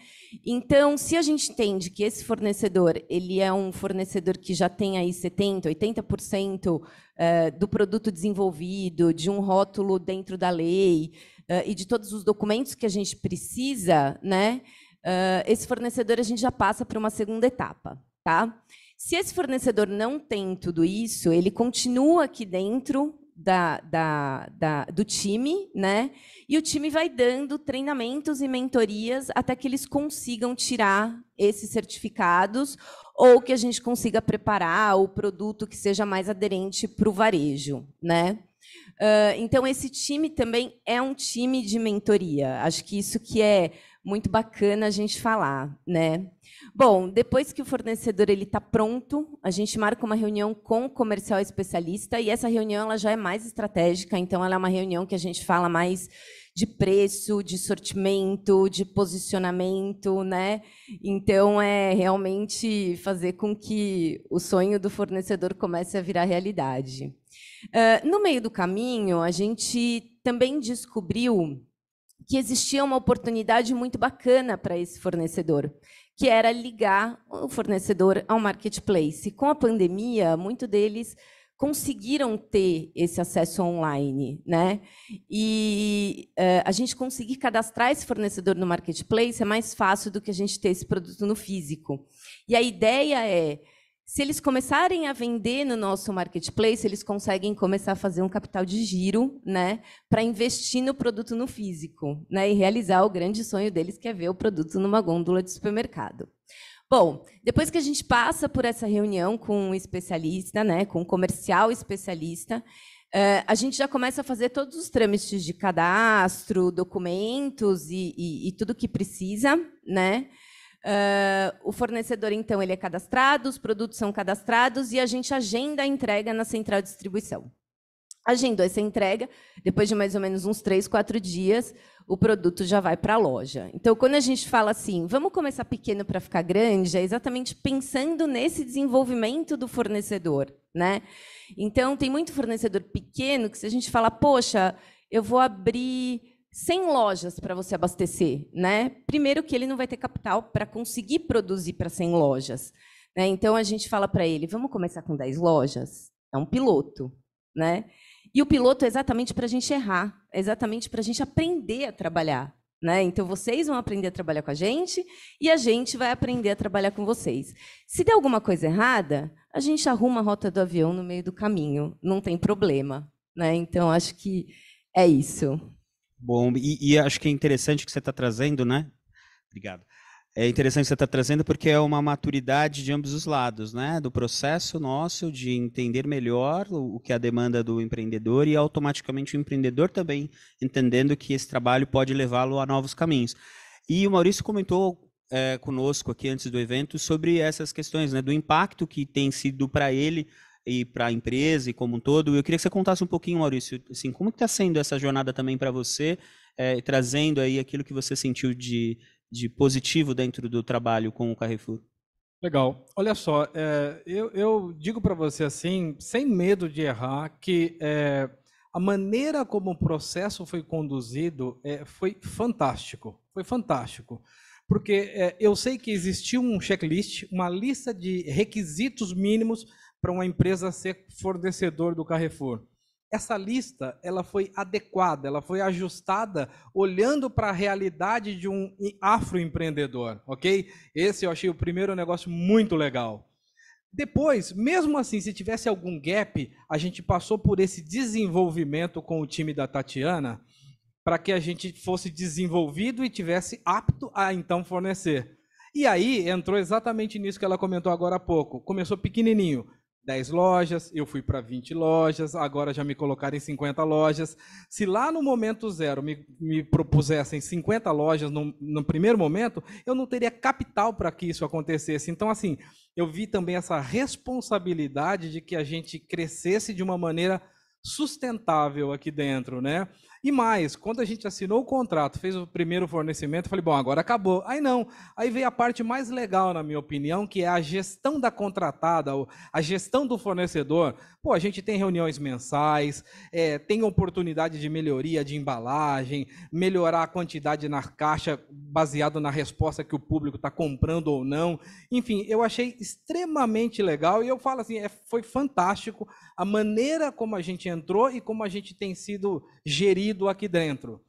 Então, se a gente entende que esse fornecedor, ele é um fornecedor que já tem aí 70, 80% eh, do produto desenvolvido, de um rótulo dentro da lei eh, e de todos os documentos que a gente precisa, né? Eh, esse fornecedor a gente já passa para uma segunda etapa, tá? Se esse fornecedor não tem tudo isso, ele continua aqui dentro da, da, da, do time, né? E o time vai dando treinamentos e mentorias até que eles consigam tirar esses certificados ou que a gente consiga preparar o produto que seja mais aderente para o varejo, né? Uh, então esse time também é um time de mentoria. Acho que isso que é muito bacana a gente falar, né? Bom, depois que o fornecedor ele está pronto, a gente marca uma reunião com o comercial especialista e essa reunião ela já é mais estratégica, então ela é uma reunião que a gente fala mais de preço, de sortimento, de posicionamento, né? Então é realmente fazer com que o sonho do fornecedor comece a virar realidade. Uh, no meio do caminho, a gente também descobriu que existia uma oportunidade muito bacana para esse fornecedor, que era ligar o fornecedor ao marketplace. E Com a pandemia, muito deles conseguiram ter esse acesso online, né? E uh, a gente conseguir cadastrar esse fornecedor no marketplace é mais fácil do que a gente ter esse produto no físico. E a ideia é se eles começarem a vender no nosso marketplace, eles conseguem começar a fazer um capital de giro, né, para investir no produto no físico, né, e realizar o grande sonho deles, que é ver o produto numa gôndola de supermercado. Bom, depois que a gente passa por essa reunião com um especialista, né, com um comercial especialista, eh, a gente já começa a fazer todos os trâmites de cadastro, documentos e, e, e tudo que precisa, né? Uh, o fornecedor, então, ele é cadastrado, os produtos são cadastrados e a gente agenda a entrega na central de distribuição. Agendou essa entrega, depois de mais ou menos uns três, quatro dias, o produto já vai para a loja. Então, quando a gente fala assim, vamos começar pequeno para ficar grande, é exatamente pensando nesse desenvolvimento do fornecedor. Né? Então, tem muito fornecedor pequeno que, se a gente fala, poxa, eu vou abrir 100 lojas para você abastecer, né? Primeiro que ele não vai ter capital para conseguir produzir para 100 lojas, né? Então a gente fala para ele, vamos começar com 10 lojas, é um piloto, né? E o piloto é exatamente para a gente errar, é exatamente para a gente aprender a trabalhar, né? Então vocês vão aprender a trabalhar com a gente e a gente vai aprender a trabalhar com vocês. Se der alguma coisa errada, a gente arruma a rota do avião no meio do caminho, não tem problema, né? Então acho que é isso. Bom, e, e acho que é interessante que você está trazendo, né? Obrigado. É interessante que você está trazendo porque é uma maturidade de ambos os lados, né? Do processo nosso de entender melhor o que é a demanda do empreendedor e automaticamente o empreendedor também entendendo que esse trabalho pode levá-lo a novos caminhos. E o Maurício comentou é, conosco aqui antes do evento sobre essas questões, né? Do impacto que tem sido para ele e para a empresa e como um todo. Eu queria que você contasse um pouquinho, Maurício, assim, como está sendo essa jornada também para você, é, trazendo aí aquilo que você sentiu de, de positivo dentro do trabalho com o Carrefour. Legal. Olha só, é, eu, eu, digo para você assim, sem medo de errar, que é, a maneira como o processo foi conduzido é, foi fantástico. Foi fantástico. Porque eu sei que existia um checklist, uma lista de requisitos mínimos para uma empresa ser fornecedor do Carrefour. Essa lista ela foi adequada, ela foi ajustada olhando para a realidade de um afroempreendedor, ok? Esse eu achei o primeiro negócio muito legal. Depois, mesmo assim, se tivesse algum gap, a gente passou por esse desenvolvimento com o time da Tatiana para que a gente fosse desenvolvido e tivesse apto a então fornecer. E aí entrou exatamente nisso que ela comentou agora há pouco. Começou pequenininho, 10 lojas, eu fui para 20 lojas, agora já me colocaram em 50 lojas. Se lá no momento zero me, me propusessem 50 lojas no, no, primeiro momento, eu não teria capital para que isso acontecesse. Então, assim, eu vi também essa responsabilidade de que a gente crescesse de uma maneira sustentável aqui dentro, né? E mais, quando a gente assinou o contrato, fez o primeiro fornecimento, falei, bom, agora acabou. Aí não. Aí veio a parte mais legal, na minha opinião, que é a gestão da contratada, a gestão do fornecedor. Pô, a gente tem reuniões mensais, é, tem oportunidade de melhoria de embalagem, melhorar a quantidade na caixa baseado na resposta que o público está comprando ou não. Enfim, eu achei extremamente legal e eu falo assim, é, foi fantástico a maneira como a gente entrou e como a gente tem sido gerido vivido aqui dentro.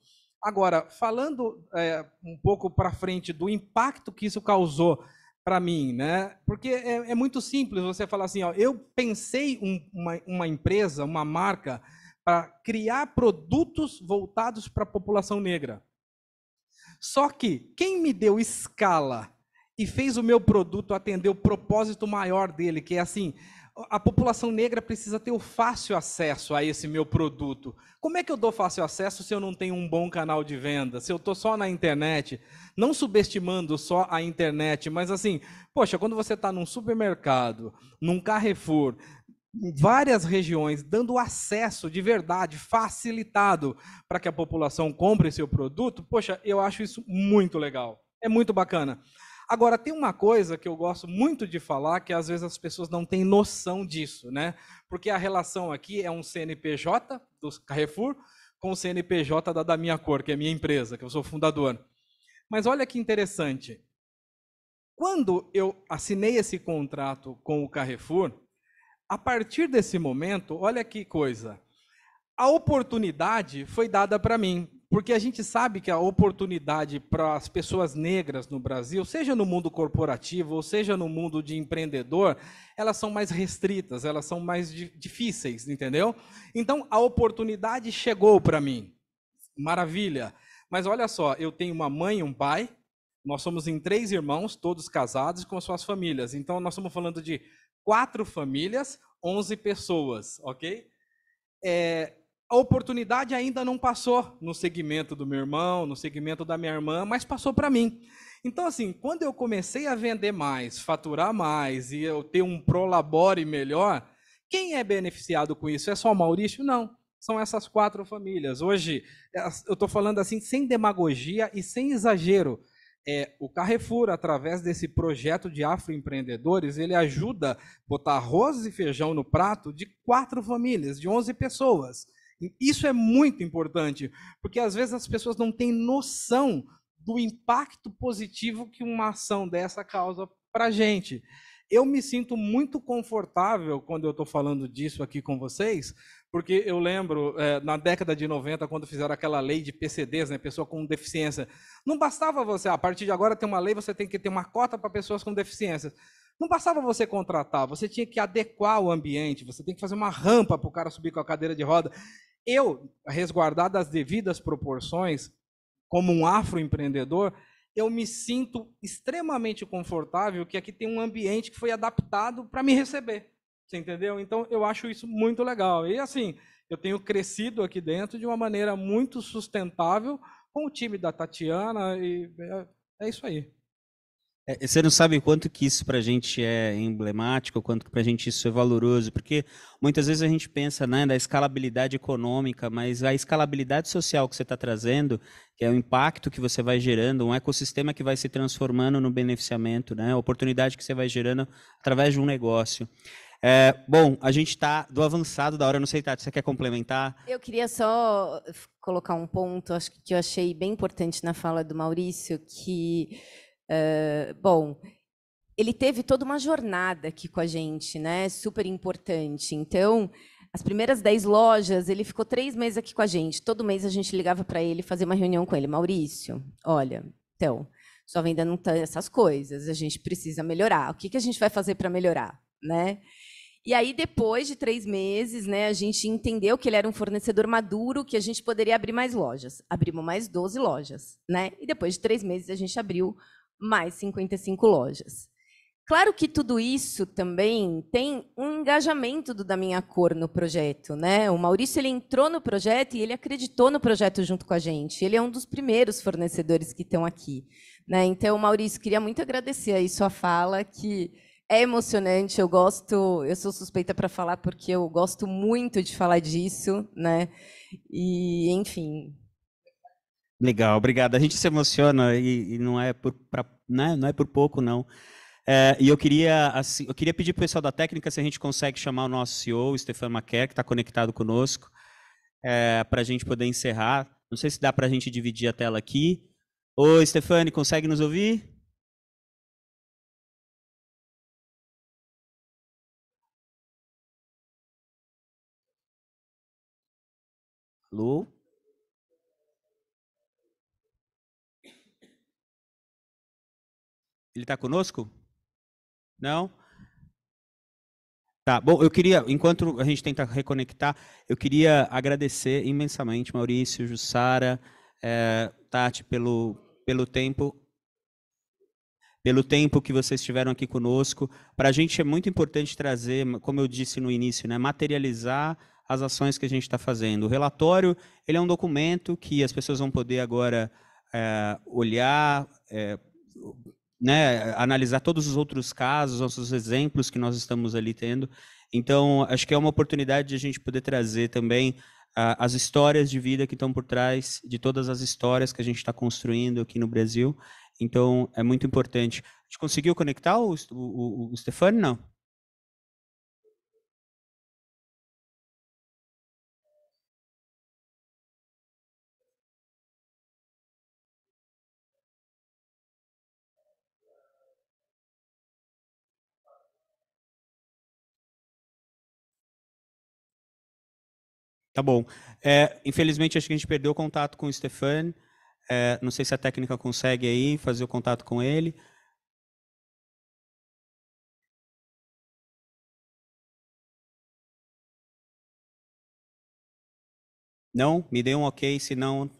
Agora, falando é, um pouco para frente do impacto que isso causou para mim, né? Porque é, é, muito simples você falar assim, ó, eu pensei um, uma, uma empresa, uma marca para criar produtos voltados para a população negra. Só que quem me deu escala e fez o meu produto atender o propósito maior dele, que é assim, a população negra precisa ter o fácil acesso a esse meu produto. Como é que eu dou fácil acesso se eu não tenho um bom canal de venda? Se eu estou só na internet? Não subestimando só a internet, mas assim, poxa, quando você está num supermercado, num Carrefour, em várias regiões, dando acesso de verdade, facilitado para que a população compre seu produto, poxa, eu acho isso muito legal. É muito bacana. Agora, tem uma coisa que eu gosto muito de falar, que às vezes as pessoas não têm noção disso, né? Porque a relação aqui é um CNPJ do Carrefour com o CNPJ da, da minha cor, que é minha empresa, que eu sou fundador. Mas olha que interessante. Quando eu assinei esse contrato com o Carrefour, a partir desse momento, olha que coisa. A oportunidade foi dada para mim. Porque a gente sabe que a oportunidade para as pessoas negras no Brasil, seja no mundo corporativo ou seja no mundo de empreendedor, elas são mais restritas, elas são mais difíceis, entendeu? Então a oportunidade chegou para mim. Maravilha. Mas olha só, eu tenho uma mãe e um pai, nós somos em três irmãos, todos casados com suas famílias. Então nós estamos falando de quatro famílias, onze pessoas, ok? É, a oportunidade ainda não passou no segmento do meu irmão, no segmento da minha irmã, mas passou para mim. Então, assim, quando eu comecei a vender mais, faturar mais e eu ter um prolabore melhor, quem é beneficiado com isso? É só o Maurício? Não. São essas quatro famílias. Hoje, eu estou falando assim, sem demagogia e sem exagero. É, o Carrefour, através desse projeto de afroempreendedores, ele ajuda a botar arroz e feijão no prato de quatro famílias, de 11 pessoas. Isso é muito importante, porque às vezes as pessoas não têm noção do impacto positivo que uma ação dessa causa para a gente. Eu me sinto muito confortável quando eu estou falando disso aqui com vocês, porque eu lembro, é, na década de 90, quando fizeram aquela lei de PCDs, né, pessoa com deficiência, não bastava você, a partir de agora tem uma lei, você tem que ter uma cota para pessoas com deficiência. Não bastava você contratar, você tinha que adequar o ambiente, você tem que fazer uma rampa para o cara subir com a cadeira de roda eu, resguardado as devidas proporções, como um afroempreendedor, eu me sinto extremamente confortável que aqui tem um ambiente que foi adaptado para me receber. Você entendeu? Então, eu acho isso muito legal. E, assim, eu tenho crescido aqui dentro de uma maneira muito sustentável com o time da Tatiana e é, é isso aí. É, você não sabe quanto que isso para a gente é emblemático, quanto que para a gente isso é valoroso, porque muitas vezes a gente pensa né, na escalabilidade econômica, mas a escalabilidade social que você está trazendo, que é o impacto que você vai gerando, um ecossistema que vai se transformando no beneficiamento, né, a oportunidade que você vai gerando através de um negócio. É, bom, a gente está do avançado da hora, não sei, Tati, você quer complementar? Eu queria só colocar um ponto acho que eu achei bem importante na fala do Maurício, que ah, bom, ele teve toda uma jornada aqui com a gente, né? Super importante. Então, as primeiras dez lojas, ele ficou três meses aqui com a gente. Todo mês a gente ligava para ele fazer uma reunião com ele. Maurício, olha, então, sua venda não tem tá essas coisas, a gente precisa melhorar. O que, que a gente vai fazer para melhorar, né? E aí, depois de três meses, né, a gente entendeu que ele era um fornecedor maduro, que a gente poderia abrir mais lojas. Abrimos mais 12 lojas, né? E depois de três meses, a gente abriu mais 55 lojas. Claro que tudo isso também tem um engajamento do da minha cor no projeto, né? O Maurício ele entrou no projeto e ele acreditou no projeto junto com a gente. Ele é um dos primeiros fornecedores que estão aqui, né? Então, Maurício, queria muito agradecer aí sua fala, que é emocionante. Eu gosto, eu sou suspeita para falar porque eu gosto muito de falar disso, né? E, enfim, Legal, obrigado. A gente se emociona e, e não, é por, pra, né? não é por pouco, não. É, e eu queria, assim, eu queria pedir para o pessoal da técnica se a gente consegue chamar o nosso CEO, o Stefano Maquer, que está conectado conosco, é, para a gente poder encerrar. Não sei se dá para a gente dividir a tela aqui. Oi, Stefano, consegue nos ouvir? Alô? Ele está conosco? Não? Tá, bom, eu queria, enquanto a gente tenta reconectar, eu queria agradecer imensamente Maurício, Jussara, é, Tati, pelo, pelo tempo pelo tempo que vocês tiveram aqui conosco. Para a gente é muito importante trazer, como eu disse no início, né, materializar as ações que a gente está fazendo. O relatório ele é um documento que as pessoas vão poder agora é, olhar, é, né, analisar todos os outros casos, nossos exemplos que nós estamos ali tendo. Então, acho que é uma oportunidade de a gente poder trazer também uh, as histórias de vida que estão por trás de todas as histórias que a gente está construindo aqui no Brasil. Então, é muito importante. A gente conseguiu conectar o, o, o, o Stefano? Não. Tá bom. É, infelizmente, acho que a gente perdeu o contato com o Stefan. É, não sei se a técnica consegue aí fazer o contato com ele. Não? Me dê um ok, senão.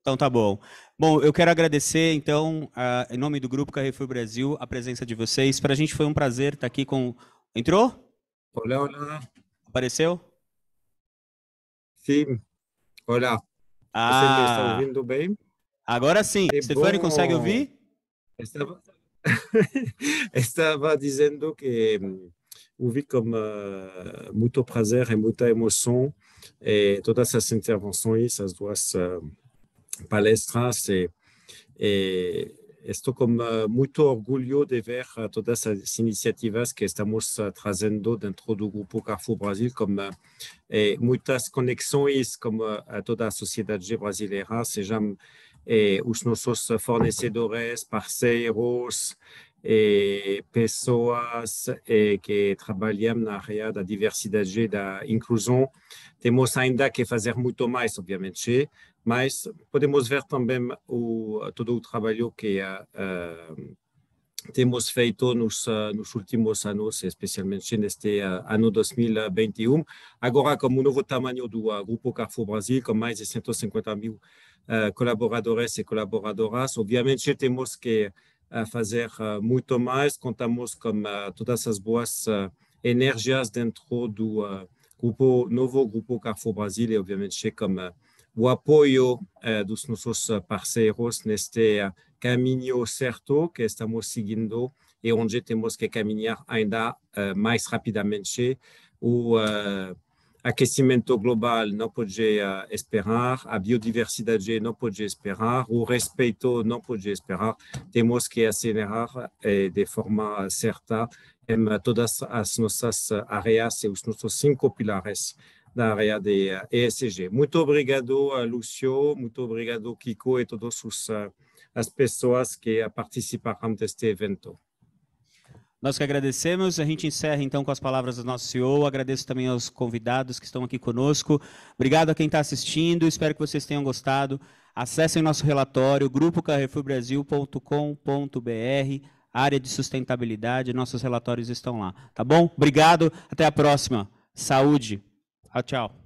Então tá bom. Bom, eu quero agradecer, então, a, em nome do Grupo Carrefour Brasil, a presença de vocês. Para a gente foi um prazer estar tá aqui com. Entrou? Olá, olá. Apareceu? olá ah, vocês ouvindo bem? Agora sim. É Stefani, consegue ouvir? Estava... [laughs] Estava dizendo que hum, ouvi com uh, muito prazer e muita emoção e todas essas intervenções, essas duas uh, palestras e, e je suis très orgulho de ver toutes ces initiatives que estamos eh, trazendo dans le Grupo Carrefour Brasil, comme eh, muitas conexões como a toda société sociedade brasileira, sejam eh, os nossos fornecedores, parceiros, qui eh, pessoas eh, que trabalham na área da diversidade e da inclusão. Temos ainda que fazer muito mais, obviamente, mas podemos ver também o, todo o trabalho que uh, temos feito nos, eh, nos, últimos anos, especialmente neste ano 2021, agora com o novo tamanho do Grupo Carrefour Brasil, com mais de 150 mil uh, colaboradores e colaboradoras. Obviamente, temos que uh, fazer muito mais, contamos com todas as boas energias dentro do grupo, novo Grupo Carrefour Brasil e, obviamente, como o apoio eh, dos nossos eh, parceiros neste eh, caminho certo que estamos seguindo e onde temos que caminhar ainda mais rapidamente. O aquecimento global não pode esperar, a biodiversidade não pode esperar, o respeito não pode esperar. Temos que acelerar de forma certa em todas as nossas áreas e os nossos cinco pilares da área de ESG. Muito obrigado, Lúcio, muito obrigado, Kiko e todas eh, as pessoas que participaram deste evento. Nós que agradecemos. A gente encerra então com as palavras do nosso CEO. Agradeço também aos convidados que estão aqui conosco. Obrigado a quem está assistindo. Espero que vocês tenham gostado. Acessem nosso relatório grupocarrefourbrasil.com.br, área de sustentabilidade. Nossos relatórios estão lá. Tá bom? Obrigado. Até a próxima. Saúde. Ah, tchau.